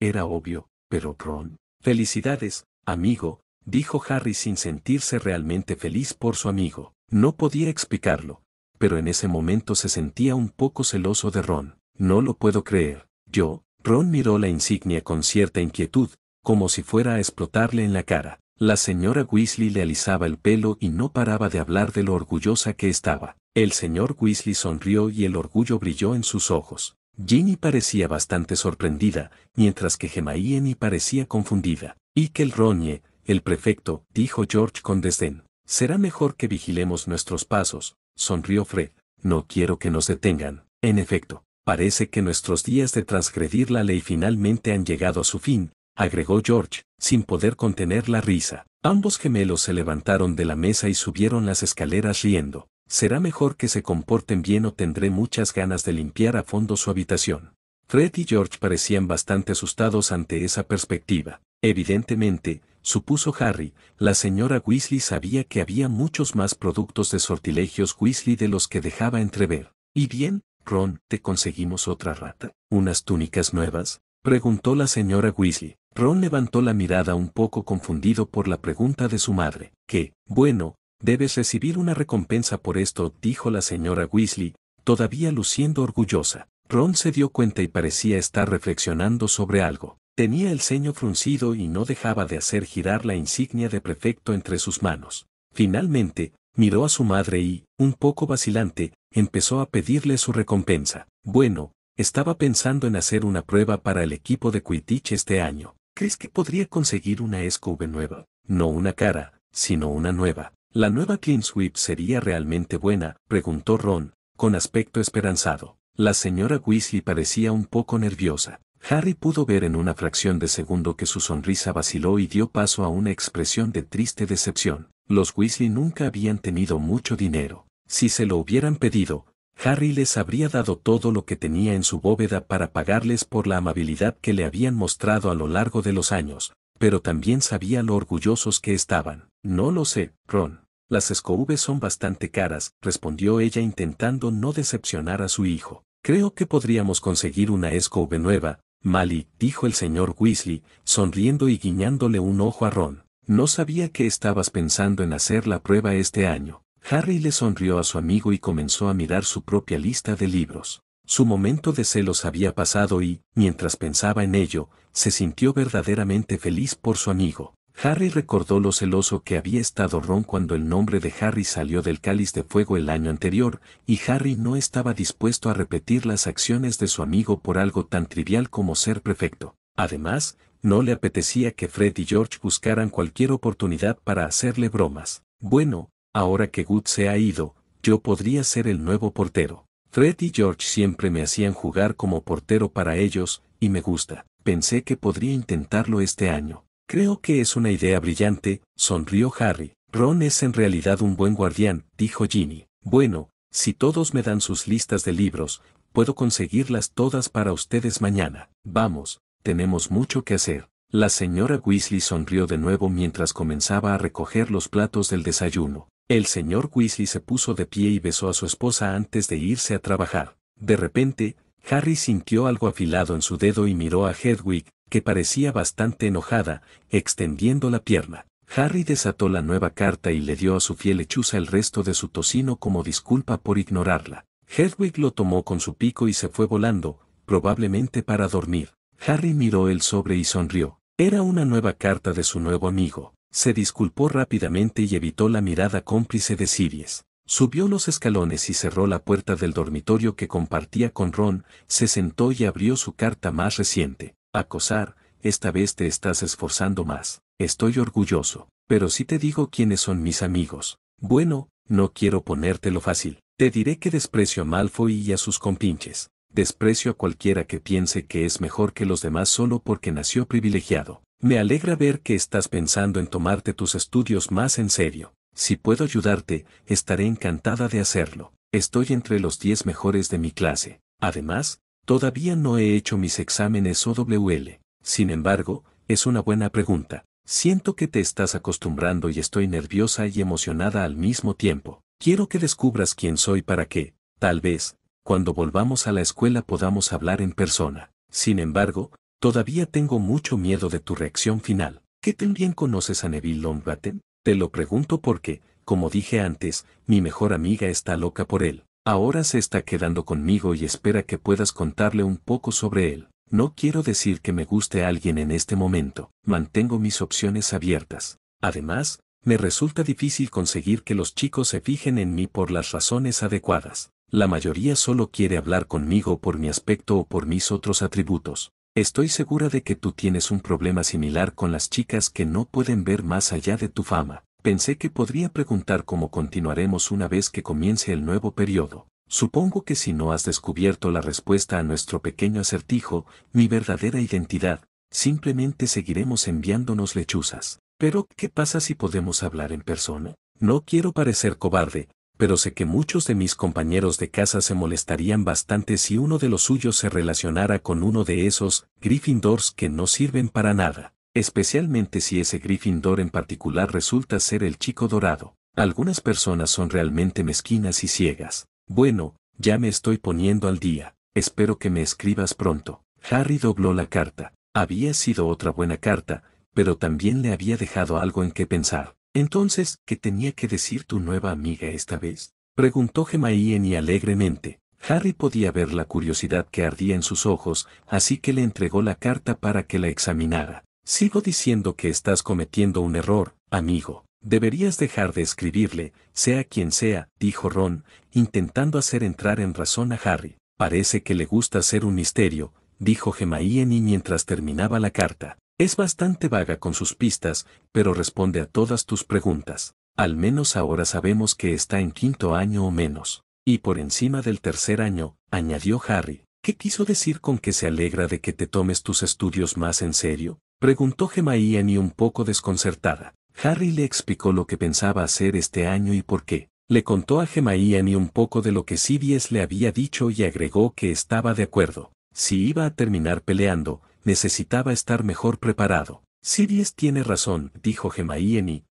S1: era obvio, pero Ron, felicidades, amigo, dijo Harry sin sentirse realmente feliz por su amigo. No podía explicarlo, pero en ese momento se sentía un poco celoso de Ron. No lo puedo creer. Yo, Ron miró la insignia con cierta inquietud, como si fuera a explotarle en la cara. La señora Weasley le alisaba el pelo y no paraba de hablar de lo orgullosa que estaba. El señor Weasley sonrió y el orgullo brilló en sus ojos. Jenny parecía bastante sorprendida, mientras que y parecía confundida. Y que el roñe, el prefecto, dijo George con desdén. Será mejor que vigilemos nuestros pasos, sonrió Fred. No quiero que nos detengan. En efecto, parece que nuestros días de transgredir la ley finalmente han llegado a su fin, agregó George, sin poder contener la risa. Ambos gemelos se levantaron de la mesa y subieron las escaleras riendo. Será mejor que se comporten bien o tendré muchas ganas de limpiar a fondo su habitación. Fred y George parecían bastante asustados ante esa perspectiva. Evidentemente, supuso Harry, la señora Weasley sabía que había muchos más productos de sortilegios Weasley de los que dejaba entrever. ¿Y bien, Ron, te conseguimos otra rata? ¿Unas túnicas nuevas? preguntó la señora Weasley. Ron levantó la mirada un poco confundido por la pregunta de su madre, que, bueno, Debes recibir una recompensa por esto, dijo la señora Weasley, todavía luciendo orgullosa. Ron se dio cuenta y parecía estar reflexionando sobre algo. Tenía el ceño fruncido y no dejaba de hacer girar la insignia de prefecto entre sus manos. Finalmente, miró a su madre y, un poco vacilante, empezó a pedirle su recompensa. Bueno, estaba pensando en hacer una prueba para el equipo de Quidditch este año. ¿Crees que podría conseguir una escoba nueva? No una cara, sino una nueva. ¿La nueva Clean Sweep sería realmente buena? preguntó Ron, con aspecto esperanzado. La señora Weasley parecía un poco nerviosa. Harry pudo ver en una fracción de segundo que su sonrisa vaciló y dio paso a una expresión de triste decepción. Los Weasley nunca habían tenido mucho dinero. Si se lo hubieran pedido, Harry les habría dado todo lo que tenía en su bóveda para pagarles por la amabilidad que le habían mostrado a lo largo de los años, pero también sabía lo orgullosos que estaban. No lo sé, Ron, las escobes son bastante caras, respondió ella intentando no decepcionar a su hijo. Creo que podríamos conseguir una escove nueva, Mali, dijo el señor Weasley, sonriendo y guiñándole un ojo a Ron. No sabía que estabas pensando en hacer la prueba este año. Harry le sonrió a su amigo y comenzó a mirar su propia lista de libros. Su momento de celos había pasado y, mientras pensaba en ello, se sintió verdaderamente feliz por su amigo. Harry recordó lo celoso que había estado Ron cuando el nombre de Harry salió del cáliz de fuego el año anterior, y Harry no estaba dispuesto a repetir las acciones de su amigo por algo tan trivial como ser prefecto. Además, no le apetecía que Fred y George buscaran cualquier oportunidad para hacerle bromas. Bueno, ahora que Good se ha ido, yo podría ser el nuevo portero. Fred y George siempre me hacían jugar como portero para ellos, y me gusta. Pensé que podría intentarlo este año. Creo que es una idea brillante, sonrió Harry. Ron es en realidad un buen guardián, dijo Ginny. Bueno, si todos me dan sus listas de libros, puedo conseguirlas todas para ustedes mañana. Vamos, tenemos mucho que hacer. La señora Weasley sonrió de nuevo mientras comenzaba a recoger los platos del desayuno. El señor Weasley se puso de pie y besó a su esposa antes de irse a trabajar. De repente, Harry sintió algo afilado en su dedo y miró a Hedwig, que parecía bastante enojada, extendiendo la pierna. Harry desató la nueva carta y le dio a su fiel hechuza el resto de su tocino como disculpa por ignorarla. Hedwig lo tomó con su pico y se fue volando, probablemente para dormir. Harry miró el sobre y sonrió. Era una nueva carta de su nuevo amigo. Se disculpó rápidamente y evitó la mirada cómplice de Sirius. Subió los escalones y cerró la puerta del dormitorio que compartía con Ron, se sentó y abrió su carta más reciente acosar, esta vez te estás esforzando más. Estoy orgulloso, pero si te digo quiénes son mis amigos. Bueno, no quiero ponértelo fácil. Te diré que desprecio a Malfoy y a sus compinches. Desprecio a cualquiera que piense que es mejor que los demás solo porque nació privilegiado. Me alegra ver que estás pensando en tomarte tus estudios más en serio. Si puedo ayudarte, estaré encantada de hacerlo. Estoy entre los 10 mejores de mi clase. Además, Todavía no he hecho mis exámenes OWL. Sin embargo, es una buena pregunta. Siento que te estás acostumbrando y estoy nerviosa y emocionada al mismo tiempo. Quiero que descubras quién soy para que, tal vez, cuando volvamos a la escuela podamos hablar en persona. Sin embargo, todavía tengo mucho miedo de tu reacción final. ¿Qué tan bien conoces a Neville Longbatten? Te lo pregunto porque, como dije antes, mi mejor amiga está loca por él. Ahora se está quedando conmigo y espera que puedas contarle un poco sobre él. No quiero decir que me guste a alguien en este momento, mantengo mis opciones abiertas. Además, me resulta difícil conseguir que los chicos se fijen en mí por las razones adecuadas. La mayoría solo quiere hablar conmigo por mi aspecto o por mis otros atributos. Estoy segura de que tú tienes un problema similar con las chicas que no pueden ver más allá de tu fama pensé que podría preguntar cómo continuaremos una vez que comience el nuevo periodo. Supongo que si no has descubierto la respuesta a nuestro pequeño acertijo, mi verdadera identidad, simplemente seguiremos enviándonos lechuzas. Pero, ¿qué pasa si podemos hablar en persona? No quiero parecer cobarde, pero sé que muchos de mis compañeros de casa se molestarían bastante si uno de los suyos se relacionara con uno de esos Gryffindors que no sirven para nada especialmente si ese Gryffindor en particular resulta ser el chico dorado. Algunas personas son realmente mezquinas y ciegas. Bueno, ya me estoy poniendo al día, espero que me escribas pronto. Harry dobló la carta. Había sido otra buena carta, pero también le había dejado algo en qué pensar. Entonces, ¿qué tenía que decir tu nueva amiga esta vez? Preguntó Gemma y alegremente. Harry podía ver la curiosidad que ardía en sus ojos, así que le entregó la carta para que la examinara. Sigo diciendo que estás cometiendo un error, amigo. Deberías dejar de escribirle, sea quien sea, dijo Ron, intentando hacer entrar en razón a Harry. Parece que le gusta ser un misterio, dijo Hermione mientras terminaba la carta. Es bastante vaga con sus pistas, pero responde a todas tus preguntas. Al menos ahora sabemos que está en quinto año o menos. Y por encima del tercer año, añadió Harry. ¿Qué quiso decir con que se alegra de que te tomes tus estudios más en serio? Preguntó Gemma un poco desconcertada. Harry le explicó lo que pensaba hacer este año y por qué. Le contó a Gemma un poco de lo que Sidious le había dicho y agregó que estaba de acuerdo. Si iba a terminar peleando, necesitaba estar mejor preparado. Sidious tiene razón, dijo Gemma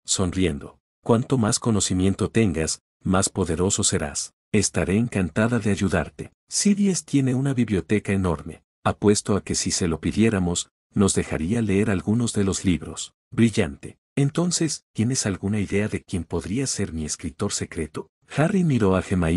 S1: sonriendo. Cuanto más conocimiento tengas, más poderoso serás. Estaré encantada de ayudarte. Sidious tiene una biblioteca enorme. Apuesto a que si se lo pidiéramos, nos dejaría leer algunos de los libros. Brillante. Entonces, ¿tienes alguna idea de quién podría ser mi escritor secreto? Harry miró a Gemma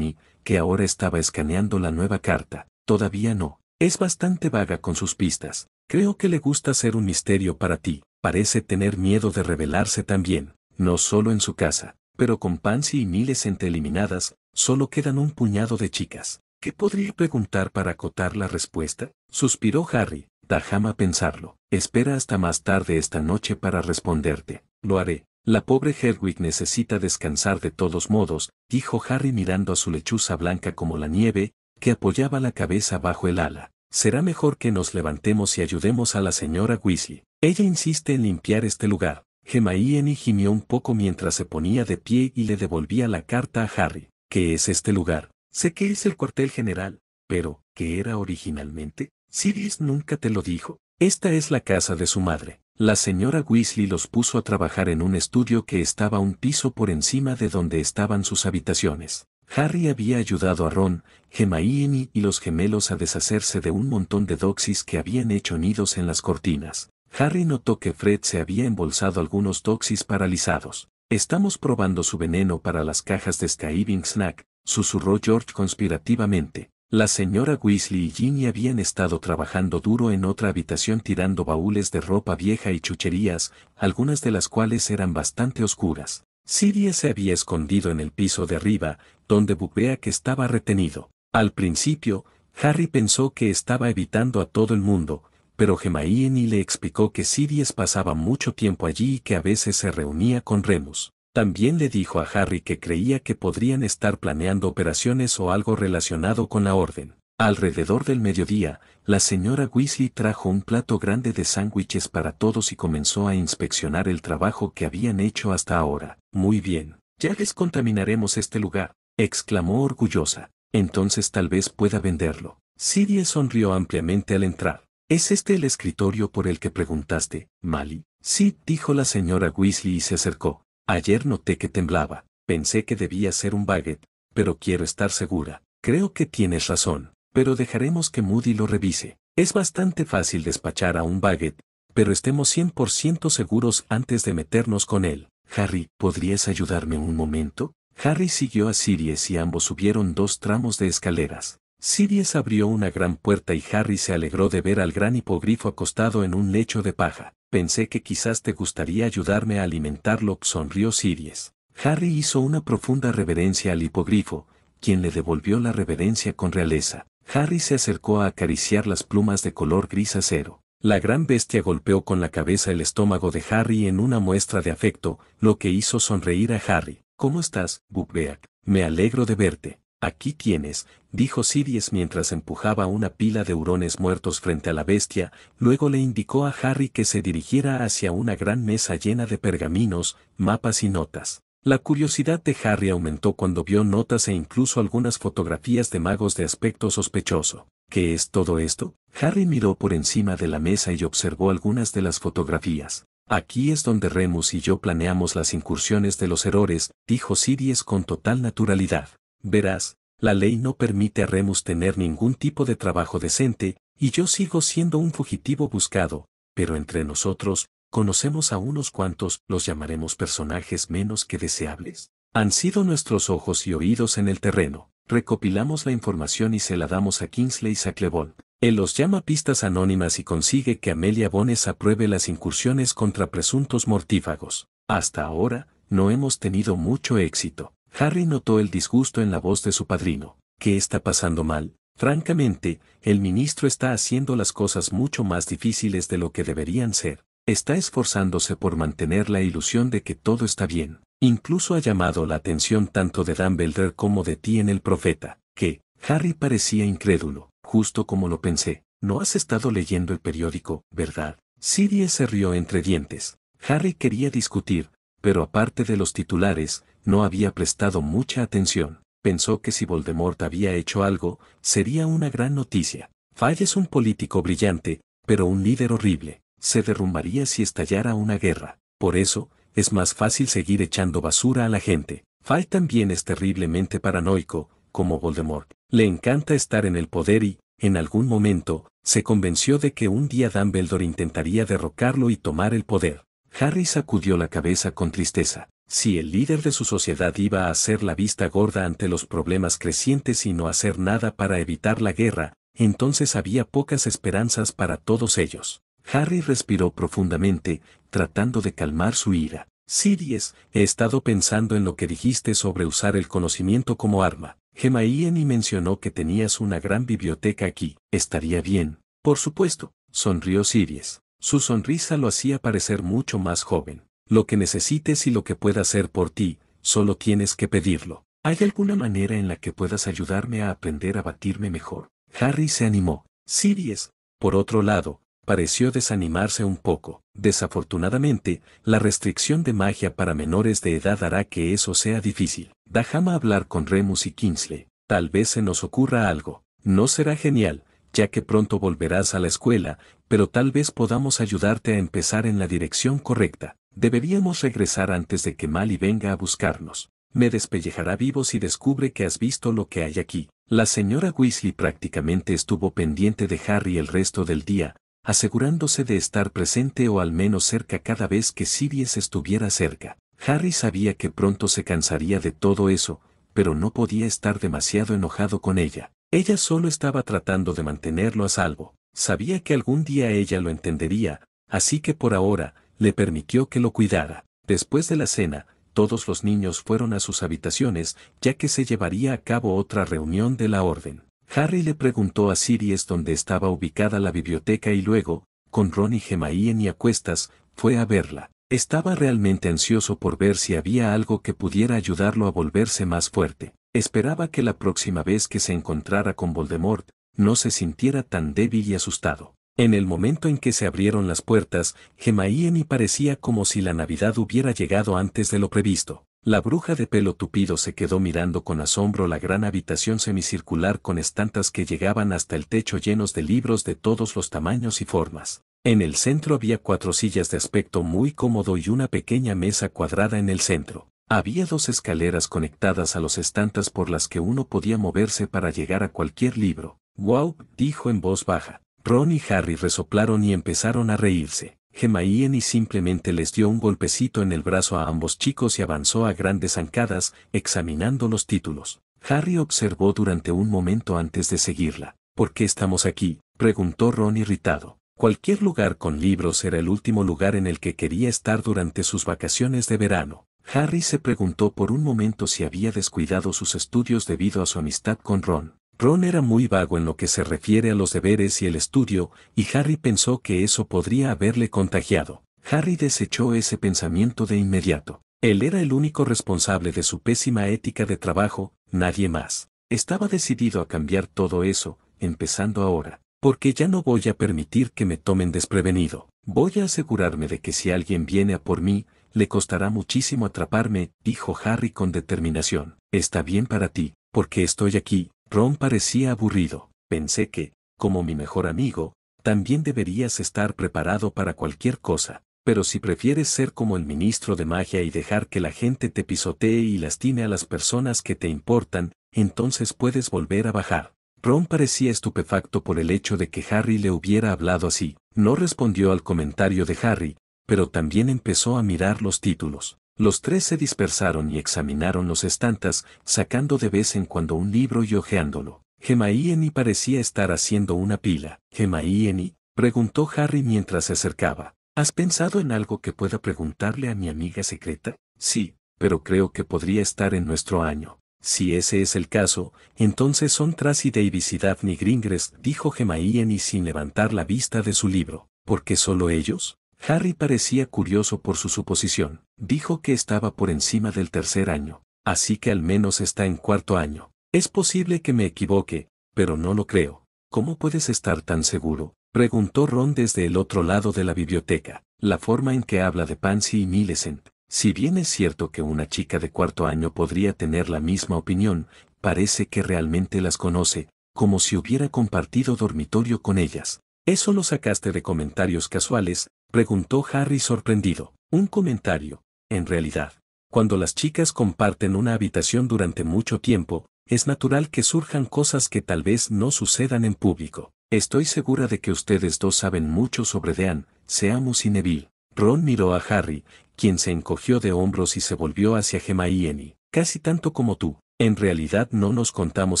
S1: que ahora estaba escaneando la nueva carta. Todavía no. Es bastante vaga con sus pistas. Creo que le gusta ser un misterio para ti. Parece tener miedo de revelarse también, no solo en su casa, pero con Pansy y miles entre eliminadas, solo quedan un puñado de chicas. ¿Qué podría preguntar para acotar la respuesta? Suspiró Harry, a pensarlo. Espera hasta más tarde esta noche para responderte. Lo haré. La pobre Hedwig necesita descansar de todos modos, dijo Harry mirando a su lechuza blanca como la nieve, que apoyaba la cabeza bajo el ala. Será mejor que nos levantemos y ayudemos a la señora Weasley. Ella insiste en limpiar este lugar. gemma y gimió un poco mientras se ponía de pie y le devolvía la carta a Harry. ¿Qué es este lugar? Sé que es el cuartel general, pero ¿qué era originalmente? Sirius nunca te lo dijo. Esta es la casa de su madre. La señora Weasley los puso a trabajar en un estudio que estaba un piso por encima de donde estaban sus habitaciones. Harry había ayudado a Ron, Gemma y los gemelos a deshacerse de un montón de doxis que habían hecho nidos en las cortinas. Harry notó que Fred se había embolsado algunos doxis paralizados. Estamos probando su veneno para las cajas de Skyving Snack, susurró George conspirativamente. La señora Weasley y Ginny habían estado trabajando duro en otra habitación tirando baúles de ropa vieja y chucherías, algunas de las cuales eran bastante oscuras. Sirius se había escondido en el piso de arriba, donde Bupea que estaba retenido. Al principio, Harry pensó que estaba evitando a todo el mundo, pero Gemaíen le explicó que Sirius pasaba mucho tiempo allí y que a veces se reunía con Remus. También le dijo a Harry que creía que podrían estar planeando operaciones o algo relacionado con la orden. Alrededor del mediodía, la señora Weasley trajo un plato grande de sándwiches para todos y comenzó a inspeccionar el trabajo que habían hecho hasta ahora. Muy bien, ya descontaminaremos este lugar, exclamó orgullosa. Entonces tal vez pueda venderlo. Sidia sonrió ampliamente al entrar. ¿Es este el escritorio por el que preguntaste, Mali? Sí, dijo la señora Weasley y se acercó. Ayer noté que temblaba, pensé que debía ser un baguette, pero quiero estar segura. Creo que tienes razón, pero dejaremos que Moody lo revise. Es bastante fácil despachar a un baguette, pero estemos 100% seguros antes de meternos con él. Harry, ¿podrías ayudarme un momento? Harry siguió a Sirius y ambos subieron dos tramos de escaleras. Sirius abrió una gran puerta y Harry se alegró de ver al gran hipogrifo acostado en un lecho de paja. Pensé que quizás te gustaría ayudarme a alimentarlo, sonrió Sirius. Harry hizo una profunda reverencia al hipogrifo, quien le devolvió la reverencia con realeza. Harry se acercó a acariciar las plumas de color gris acero. La gran bestia golpeó con la cabeza el estómago de Harry en una muestra de afecto, lo que hizo sonreír a Harry. ¿Cómo estás, Buckbeak? Me alegro de verte. Aquí tienes, dijo Sirius mientras empujaba una pila de hurones muertos frente a la bestia, luego le indicó a Harry que se dirigiera hacia una gran mesa llena de pergaminos, mapas y notas. La curiosidad de Harry aumentó cuando vio notas e incluso algunas fotografías de magos de aspecto sospechoso. ¿Qué es todo esto? Harry miró por encima de la mesa y observó algunas de las fotografías. Aquí es donde Remus y yo planeamos las incursiones de los errores, dijo Sirius con total naturalidad. Verás, la ley no permite a Remus tener ningún tipo de trabajo decente, y yo sigo siendo un fugitivo buscado, pero entre nosotros, conocemos a unos cuantos, los llamaremos personajes menos que deseables. Han sido nuestros ojos y oídos en el terreno. Recopilamos la información y se la damos a Kingsley Saclebon. Él los llama pistas anónimas y consigue que Amelia Bones apruebe las incursiones contra presuntos mortífagos. Hasta ahora, no hemos tenido mucho éxito. Harry notó el disgusto en la voz de su padrino. ¿Qué está pasando mal? Francamente, el ministro está haciendo las cosas mucho más difíciles de lo que deberían ser. Está esforzándose por mantener la ilusión de que todo está bien. Incluso ha llamado la atención tanto de Dumbledore como de ti en el profeta, que, Harry parecía incrédulo, justo como lo pensé. No has estado leyendo el periódico, ¿verdad? Sirius se rió entre dientes. Harry quería discutir, pero aparte de los titulares, no había prestado mucha atención. Pensó que si Voldemort había hecho algo, sería una gran noticia. Fay es un político brillante, pero un líder horrible. Se derrumbaría si estallara una guerra. Por eso, es más fácil seguir echando basura a la gente. Fay también es terriblemente paranoico, como Voldemort. Le encanta estar en el poder y, en algún momento, se convenció de que un día Dumbledore intentaría derrocarlo y tomar el poder. Harry sacudió la cabeza con tristeza si el líder de su sociedad iba a hacer la vista gorda ante los problemas crecientes y no hacer nada para evitar la guerra, entonces había pocas esperanzas para todos ellos. Harry respiró profundamente, tratando de calmar su ira. «Sirius, he estado pensando en lo que dijiste sobre usar el conocimiento como arma. Gemaíeni mencionó que tenías una gran biblioteca aquí. Estaría bien. Por supuesto, sonrió Sirius. Su sonrisa lo hacía parecer mucho más joven lo que necesites y lo que pueda hacer por ti, solo tienes que pedirlo. ¿Hay alguna manera en la que puedas ayudarme a aprender a batirme mejor? Harry se animó. Sirius, por otro lado, pareció desanimarse un poco. Desafortunadamente, la restricción de magia para menores de edad hará que eso sea difícil. Dajama hablar con Remus y Kingsley. Tal vez se nos ocurra algo. No será genial, ya que pronto volverás a la escuela, pero tal vez podamos ayudarte a empezar en la dirección correcta. Deberíamos regresar antes de que Mali venga a buscarnos. Me despellejará vivo si descubre que has visto lo que hay aquí. La señora Weasley prácticamente estuvo pendiente de Harry el resto del día, asegurándose de estar presente o al menos cerca cada vez que Sirius estuviera cerca. Harry sabía que pronto se cansaría de todo eso, pero no podía estar demasiado enojado con ella. Ella solo estaba tratando de mantenerlo a salvo. Sabía que algún día ella lo entendería, así que por ahora, le permitió que lo cuidara. Después de la cena, todos los niños fueron a sus habitaciones, ya que se llevaría a cabo otra reunión de la orden. Harry le preguntó a Sirius dónde estaba ubicada la biblioteca y luego, con Ron y Gemaíen y a cuestas, fue a verla. Estaba realmente ansioso por ver si había algo que pudiera ayudarlo a volverse más fuerte. Esperaba que la próxima vez que se encontrara con Voldemort, no se sintiera tan débil y asustado. En el momento en que se abrieron las puertas, Gemaíen y parecía como si la Navidad hubiera llegado antes de lo previsto. La bruja de pelo tupido se quedó mirando con asombro la gran habitación semicircular con estantas que llegaban hasta el techo llenos de libros de todos los tamaños y formas. En el centro había cuatro sillas de aspecto muy cómodo y una pequeña mesa cuadrada en el centro. Había dos escaleras conectadas a los estantas por las que uno podía moverse para llegar a cualquier libro. ¡Wow! dijo en voz baja. Ron y Harry resoplaron y empezaron a reírse. Gemma y simplemente les dio un golpecito en el brazo a ambos chicos y avanzó a grandes zancadas, examinando los títulos. Harry observó durante un momento antes de seguirla. ¿Por qué estamos aquí? preguntó Ron irritado. Cualquier lugar con libros era el último lugar en el que quería estar durante sus vacaciones de verano. Harry se preguntó por un momento si había descuidado sus estudios debido a su amistad con Ron. Ron era muy vago en lo que se refiere a los deberes y el estudio, y Harry pensó que eso podría haberle contagiado. Harry desechó ese pensamiento de inmediato. Él era el único responsable de su pésima ética de trabajo, nadie más. Estaba decidido a cambiar todo eso, empezando ahora, porque ya no voy a permitir que me tomen desprevenido. Voy a asegurarme de que si alguien viene a por mí, le costará muchísimo atraparme, dijo Harry con determinación. Está bien para ti, porque estoy aquí, Ron parecía aburrido. Pensé que, como mi mejor amigo, también deberías estar preparado para cualquier cosa, pero si prefieres ser como el ministro de magia y dejar que la gente te pisotee y lastime a las personas que te importan, entonces puedes volver a bajar. Ron parecía estupefacto por el hecho de que Harry le hubiera hablado así. No respondió al comentario de Harry, pero también empezó a mirar los títulos. Los tres se dispersaron y examinaron los estantas, sacando de vez en cuando un libro y hojeándolo. Gemaíeni parecía estar haciendo una pila. Gemaíeni, preguntó Harry mientras se acercaba. ¿Has pensado en algo que pueda preguntarle a mi amiga secreta? Sí, pero creo que podría estar en nuestro año. Si ese es el caso, entonces son Tracy Davis y Daphne Gringres, dijo Gemaíeni sin levantar la vista de su libro. ¿Por qué solo ellos? Harry parecía curioso por su suposición. Dijo que estaba por encima del tercer año, así que al menos está en cuarto año. Es posible que me equivoque, pero no lo creo. ¿Cómo puedes estar tan seguro? Preguntó Ron desde el otro lado de la biblioteca. La forma en que habla de Pansy y Millicent. Si bien es cierto que una chica de cuarto año podría tener la misma opinión, parece que realmente las conoce, como si hubiera compartido dormitorio con ellas. Eso lo sacaste de comentarios casuales, Preguntó Harry sorprendido. Un comentario. En realidad, cuando las chicas comparten una habitación durante mucho tiempo, es natural que surjan cosas que tal vez no sucedan en público. Estoy segura de que ustedes dos saben mucho sobre Dean, seamos y Ron miró a Harry, quien se encogió de hombros y se volvió hacia Gemma y Casi tanto como tú. En realidad no nos contamos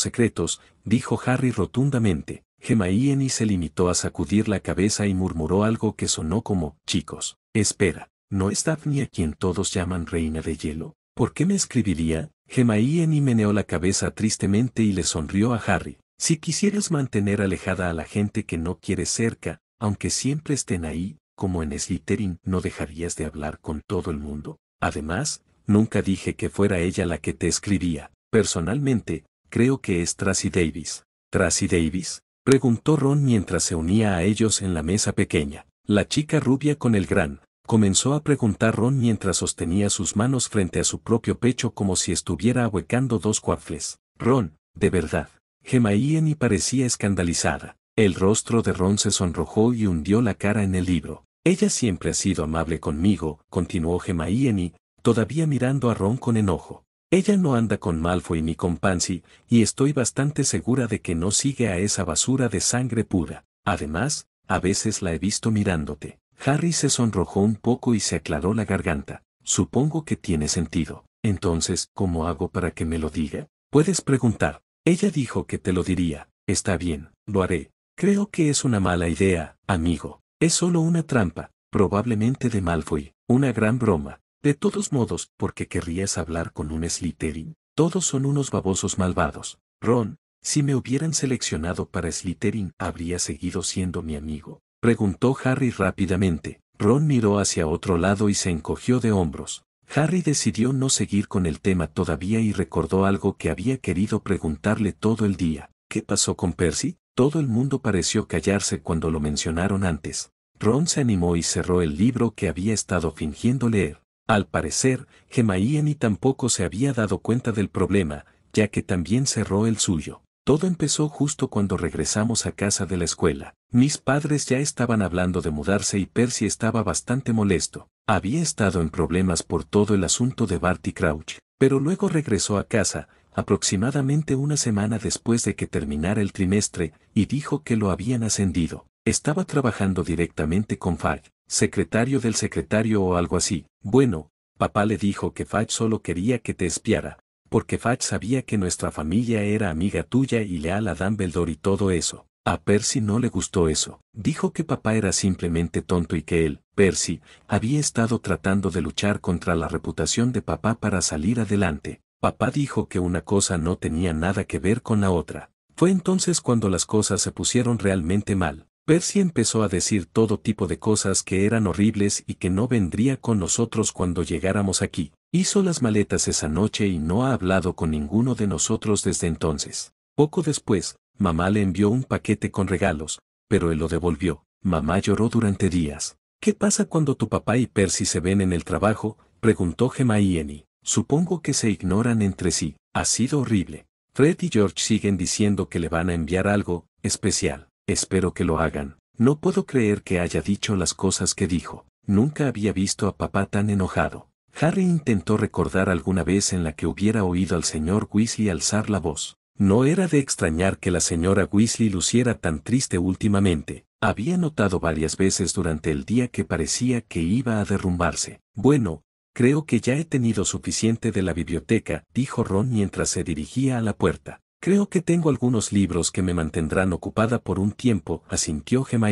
S1: secretos, dijo Harry rotundamente. Gemma se limitó a sacudir la cabeza y murmuró algo que sonó como, chicos, espera, ¿no es Daphne a quien todos llaman reina de hielo? ¿Por qué me escribiría? Gemaíen meneó la cabeza tristemente y le sonrió a Harry. Si quisieras mantener alejada a la gente que no quieres cerca, aunque siempre estén ahí, como en Slytherin, no dejarías de hablar con todo el mundo. Además, nunca dije que fuera ella la que te escribía. Personalmente, creo que es Tracy Davis. Tracy Davis, Preguntó Ron mientras se unía a ellos en la mesa pequeña. La chica rubia con el gran, comenzó a preguntar Ron mientras sostenía sus manos frente a su propio pecho como si estuviera ahuecando dos cuafles. Ron, de verdad. gemaíeni y parecía escandalizada. El rostro de Ron se sonrojó y hundió la cara en el libro. Ella siempre ha sido amable conmigo, continuó gemaíeni y, todavía mirando a Ron con enojo. Ella no anda con Malfoy ni con Pansy, y estoy bastante segura de que no sigue a esa basura de sangre pura. Además, a veces la he visto mirándote. Harry se sonrojó un poco y se aclaró la garganta. Supongo que tiene sentido. Entonces, ¿cómo hago para que me lo diga? Puedes preguntar. Ella dijo que te lo diría. Está bien, lo haré. Creo que es una mala idea, amigo. Es solo una trampa, probablemente de Malfoy, una gran broma. De todos modos, porque querrías hablar con un Slytherin, todos son unos babosos malvados. Ron, si me hubieran seleccionado para Slytherin, habría seguido siendo mi amigo. Preguntó Harry rápidamente. Ron miró hacia otro lado y se encogió de hombros. Harry decidió no seguir con el tema todavía y recordó algo que había querido preguntarle todo el día. ¿Qué pasó con Percy? Todo el mundo pareció callarse cuando lo mencionaron antes. Ron se animó y cerró el libro que había estado fingiendo leer. Al parecer, Gemayani tampoco se había dado cuenta del problema, ya que también cerró el suyo. Todo empezó justo cuando regresamos a casa de la escuela. Mis padres ya estaban hablando de mudarse y Percy estaba bastante molesto. Había estado en problemas por todo el asunto de Barty Crouch, pero luego regresó a casa, aproximadamente una semana después de que terminara el trimestre, y dijo que lo habían ascendido. Estaba trabajando directamente con Fag, secretario del secretario o algo así. Bueno, papá le dijo que Fach solo quería que te espiara, porque Fach sabía que nuestra familia era amiga tuya y leal a Dumbledore y todo eso. A Percy no le gustó eso. Dijo que papá era simplemente tonto y que él, Percy, había estado tratando de luchar contra la reputación de papá para salir adelante. Papá dijo que una cosa no tenía nada que ver con la otra. Fue entonces cuando las cosas se pusieron realmente mal. Percy empezó a decir todo tipo de cosas que eran horribles y que no vendría con nosotros cuando llegáramos aquí. Hizo las maletas esa noche y no ha hablado con ninguno de nosotros desde entonces. Poco después, mamá le envió un paquete con regalos, pero él lo devolvió. Mamá lloró durante días. ¿Qué pasa cuando tu papá y Percy se ven en el trabajo? preguntó Gemma y Eni. Supongo que se ignoran entre sí. Ha sido horrible. Fred y George siguen diciendo que le van a enviar algo especial espero que lo hagan. No puedo creer que haya dicho las cosas que dijo. Nunca había visto a papá tan enojado. Harry intentó recordar alguna vez en la que hubiera oído al señor Weasley alzar la voz. No era de extrañar que la señora Weasley luciera tan triste últimamente. Había notado varias veces durante el día que parecía que iba a derrumbarse. Bueno, creo que ya he tenido suficiente de la biblioteca, dijo Ron mientras se dirigía a la puerta. Creo que tengo algunos libros que me mantendrán ocupada por un tiempo, asintió Gemma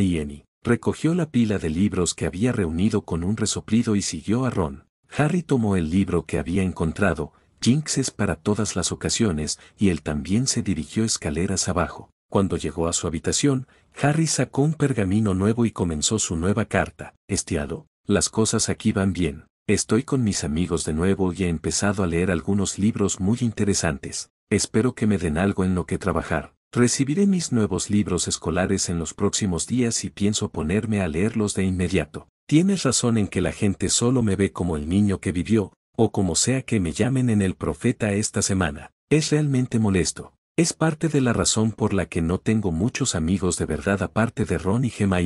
S1: Recogió la pila de libros que había reunido con un resoplido y siguió a Ron. Harry tomó el libro que había encontrado, Jinxes para todas las ocasiones, y él también se dirigió escaleras abajo. Cuando llegó a su habitación, Harry sacó un pergamino nuevo y comenzó su nueva carta. Estiado, las cosas aquí van bien. Estoy con mis amigos de nuevo y he empezado a leer algunos libros muy interesantes espero que me den algo en lo que trabajar. Recibiré mis nuevos libros escolares en los próximos días y pienso ponerme a leerlos de inmediato. Tienes razón en que la gente solo me ve como el niño que vivió, o como sea que me llamen en el profeta esta semana. Es realmente molesto. Es parte de la razón por la que no tengo muchos amigos de verdad aparte de Ron y Gemma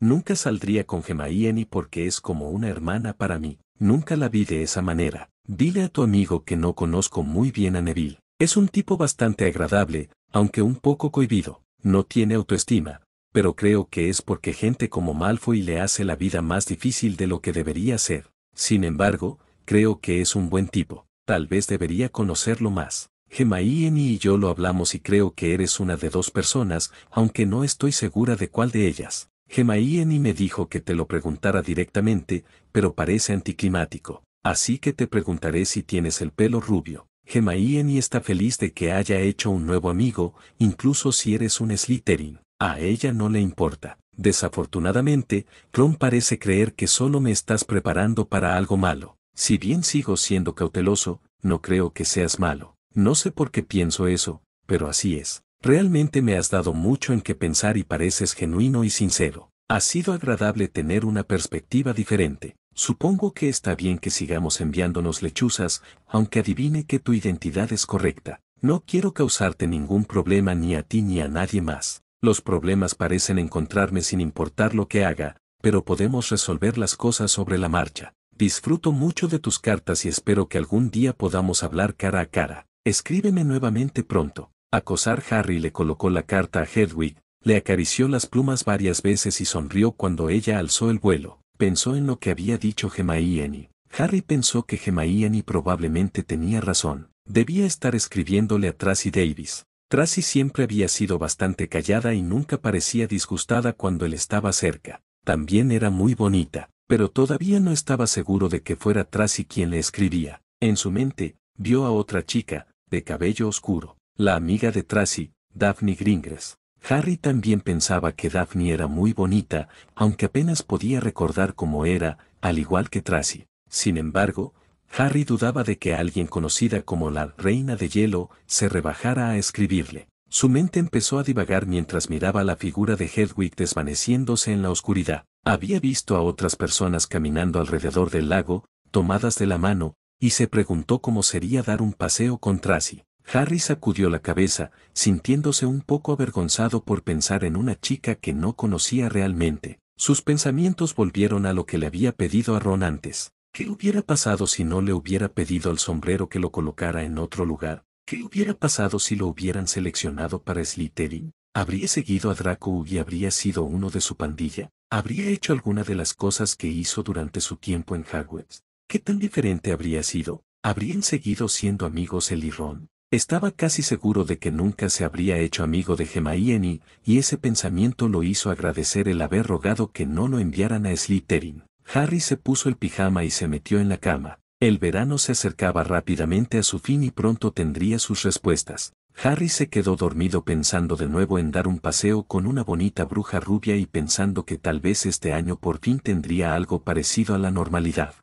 S1: Nunca saldría con Gemma porque es como una hermana para mí. Nunca la vi de esa manera. Dile a tu amigo que no conozco muy bien a Neville. Es un tipo bastante agradable, aunque un poco cohibido, no tiene autoestima, pero creo que es porque gente como Malfoy le hace la vida más difícil de lo que debería ser. Sin embargo, creo que es un buen tipo, tal vez debería conocerlo más. Gemma y y yo lo hablamos y creo que eres una de dos personas, aunque no estoy segura de cuál de ellas. Gemma me dijo que te lo preguntara directamente, pero parece anticlimático. Así que te preguntaré si tienes el pelo rubio. Que y está feliz de que haya hecho un nuevo amigo, incluso si eres un Slytherin. A ella no le importa. Desafortunadamente, Clon parece creer que solo me estás preparando para algo malo. Si bien sigo siendo cauteloso, no creo que seas malo. No sé por qué pienso eso, pero así es. Realmente me has dado mucho en qué pensar y pareces genuino y sincero. Ha sido agradable tener una perspectiva diferente. Supongo que está bien que sigamos enviándonos lechuzas, aunque adivine que tu identidad es correcta. No quiero causarte ningún problema ni a ti ni a nadie más. Los problemas parecen encontrarme sin importar lo que haga, pero podemos resolver las cosas sobre la marcha. Disfruto mucho de tus cartas y espero que algún día podamos hablar cara a cara. Escríbeme nuevamente pronto. Acosar Harry le colocó la carta a Hedwig, le acarició las plumas varias veces y sonrió cuando ella alzó el vuelo. Pensó en lo que había dicho Gemmaíeni. Harry pensó que Gemmaíeni probablemente tenía razón. Debía estar escribiéndole a Tracy Davis. Tracy siempre había sido bastante callada y nunca parecía disgustada cuando él estaba cerca. También era muy bonita, pero todavía no estaba seguro de que fuera Tracy quien le escribía. En su mente, vio a otra chica, de cabello oscuro, la amiga de Tracy, Daphne Gringres. Harry también pensaba que Daphne era muy bonita, aunque apenas podía recordar cómo era, al igual que Tracy. Sin embargo, Harry dudaba de que alguien conocida como la Reina de Hielo se rebajara a escribirle. Su mente empezó a divagar mientras miraba la figura de Hedwig desvaneciéndose en la oscuridad. Había visto a otras personas caminando alrededor del lago, tomadas de la mano, y se preguntó cómo sería dar un paseo con Tracy. Harry sacudió la cabeza, sintiéndose un poco avergonzado por pensar en una chica que no conocía realmente. Sus pensamientos volvieron a lo que le había pedido a Ron antes. ¿Qué hubiera pasado si no le hubiera pedido al sombrero que lo colocara en otro lugar? ¿Qué hubiera pasado si lo hubieran seleccionado para Slytherin? ¿Habría seguido a Draco y habría sido uno de su pandilla? ¿Habría hecho alguna de las cosas que hizo durante su tiempo en Hogwarts? ¿Qué tan diferente habría sido? ¿Habrían seguido siendo amigos él y Ron? Estaba casi seguro de que nunca se habría hecho amigo de Gemaíeni, y ese pensamiento lo hizo agradecer el haber rogado que no lo enviaran a Slytherin. Harry se puso el pijama y se metió en la cama. El verano se acercaba rápidamente a su fin y pronto tendría sus respuestas. Harry se quedó dormido pensando de nuevo en dar un paseo con una bonita bruja rubia y pensando que tal vez este año por fin tendría algo parecido a la normalidad.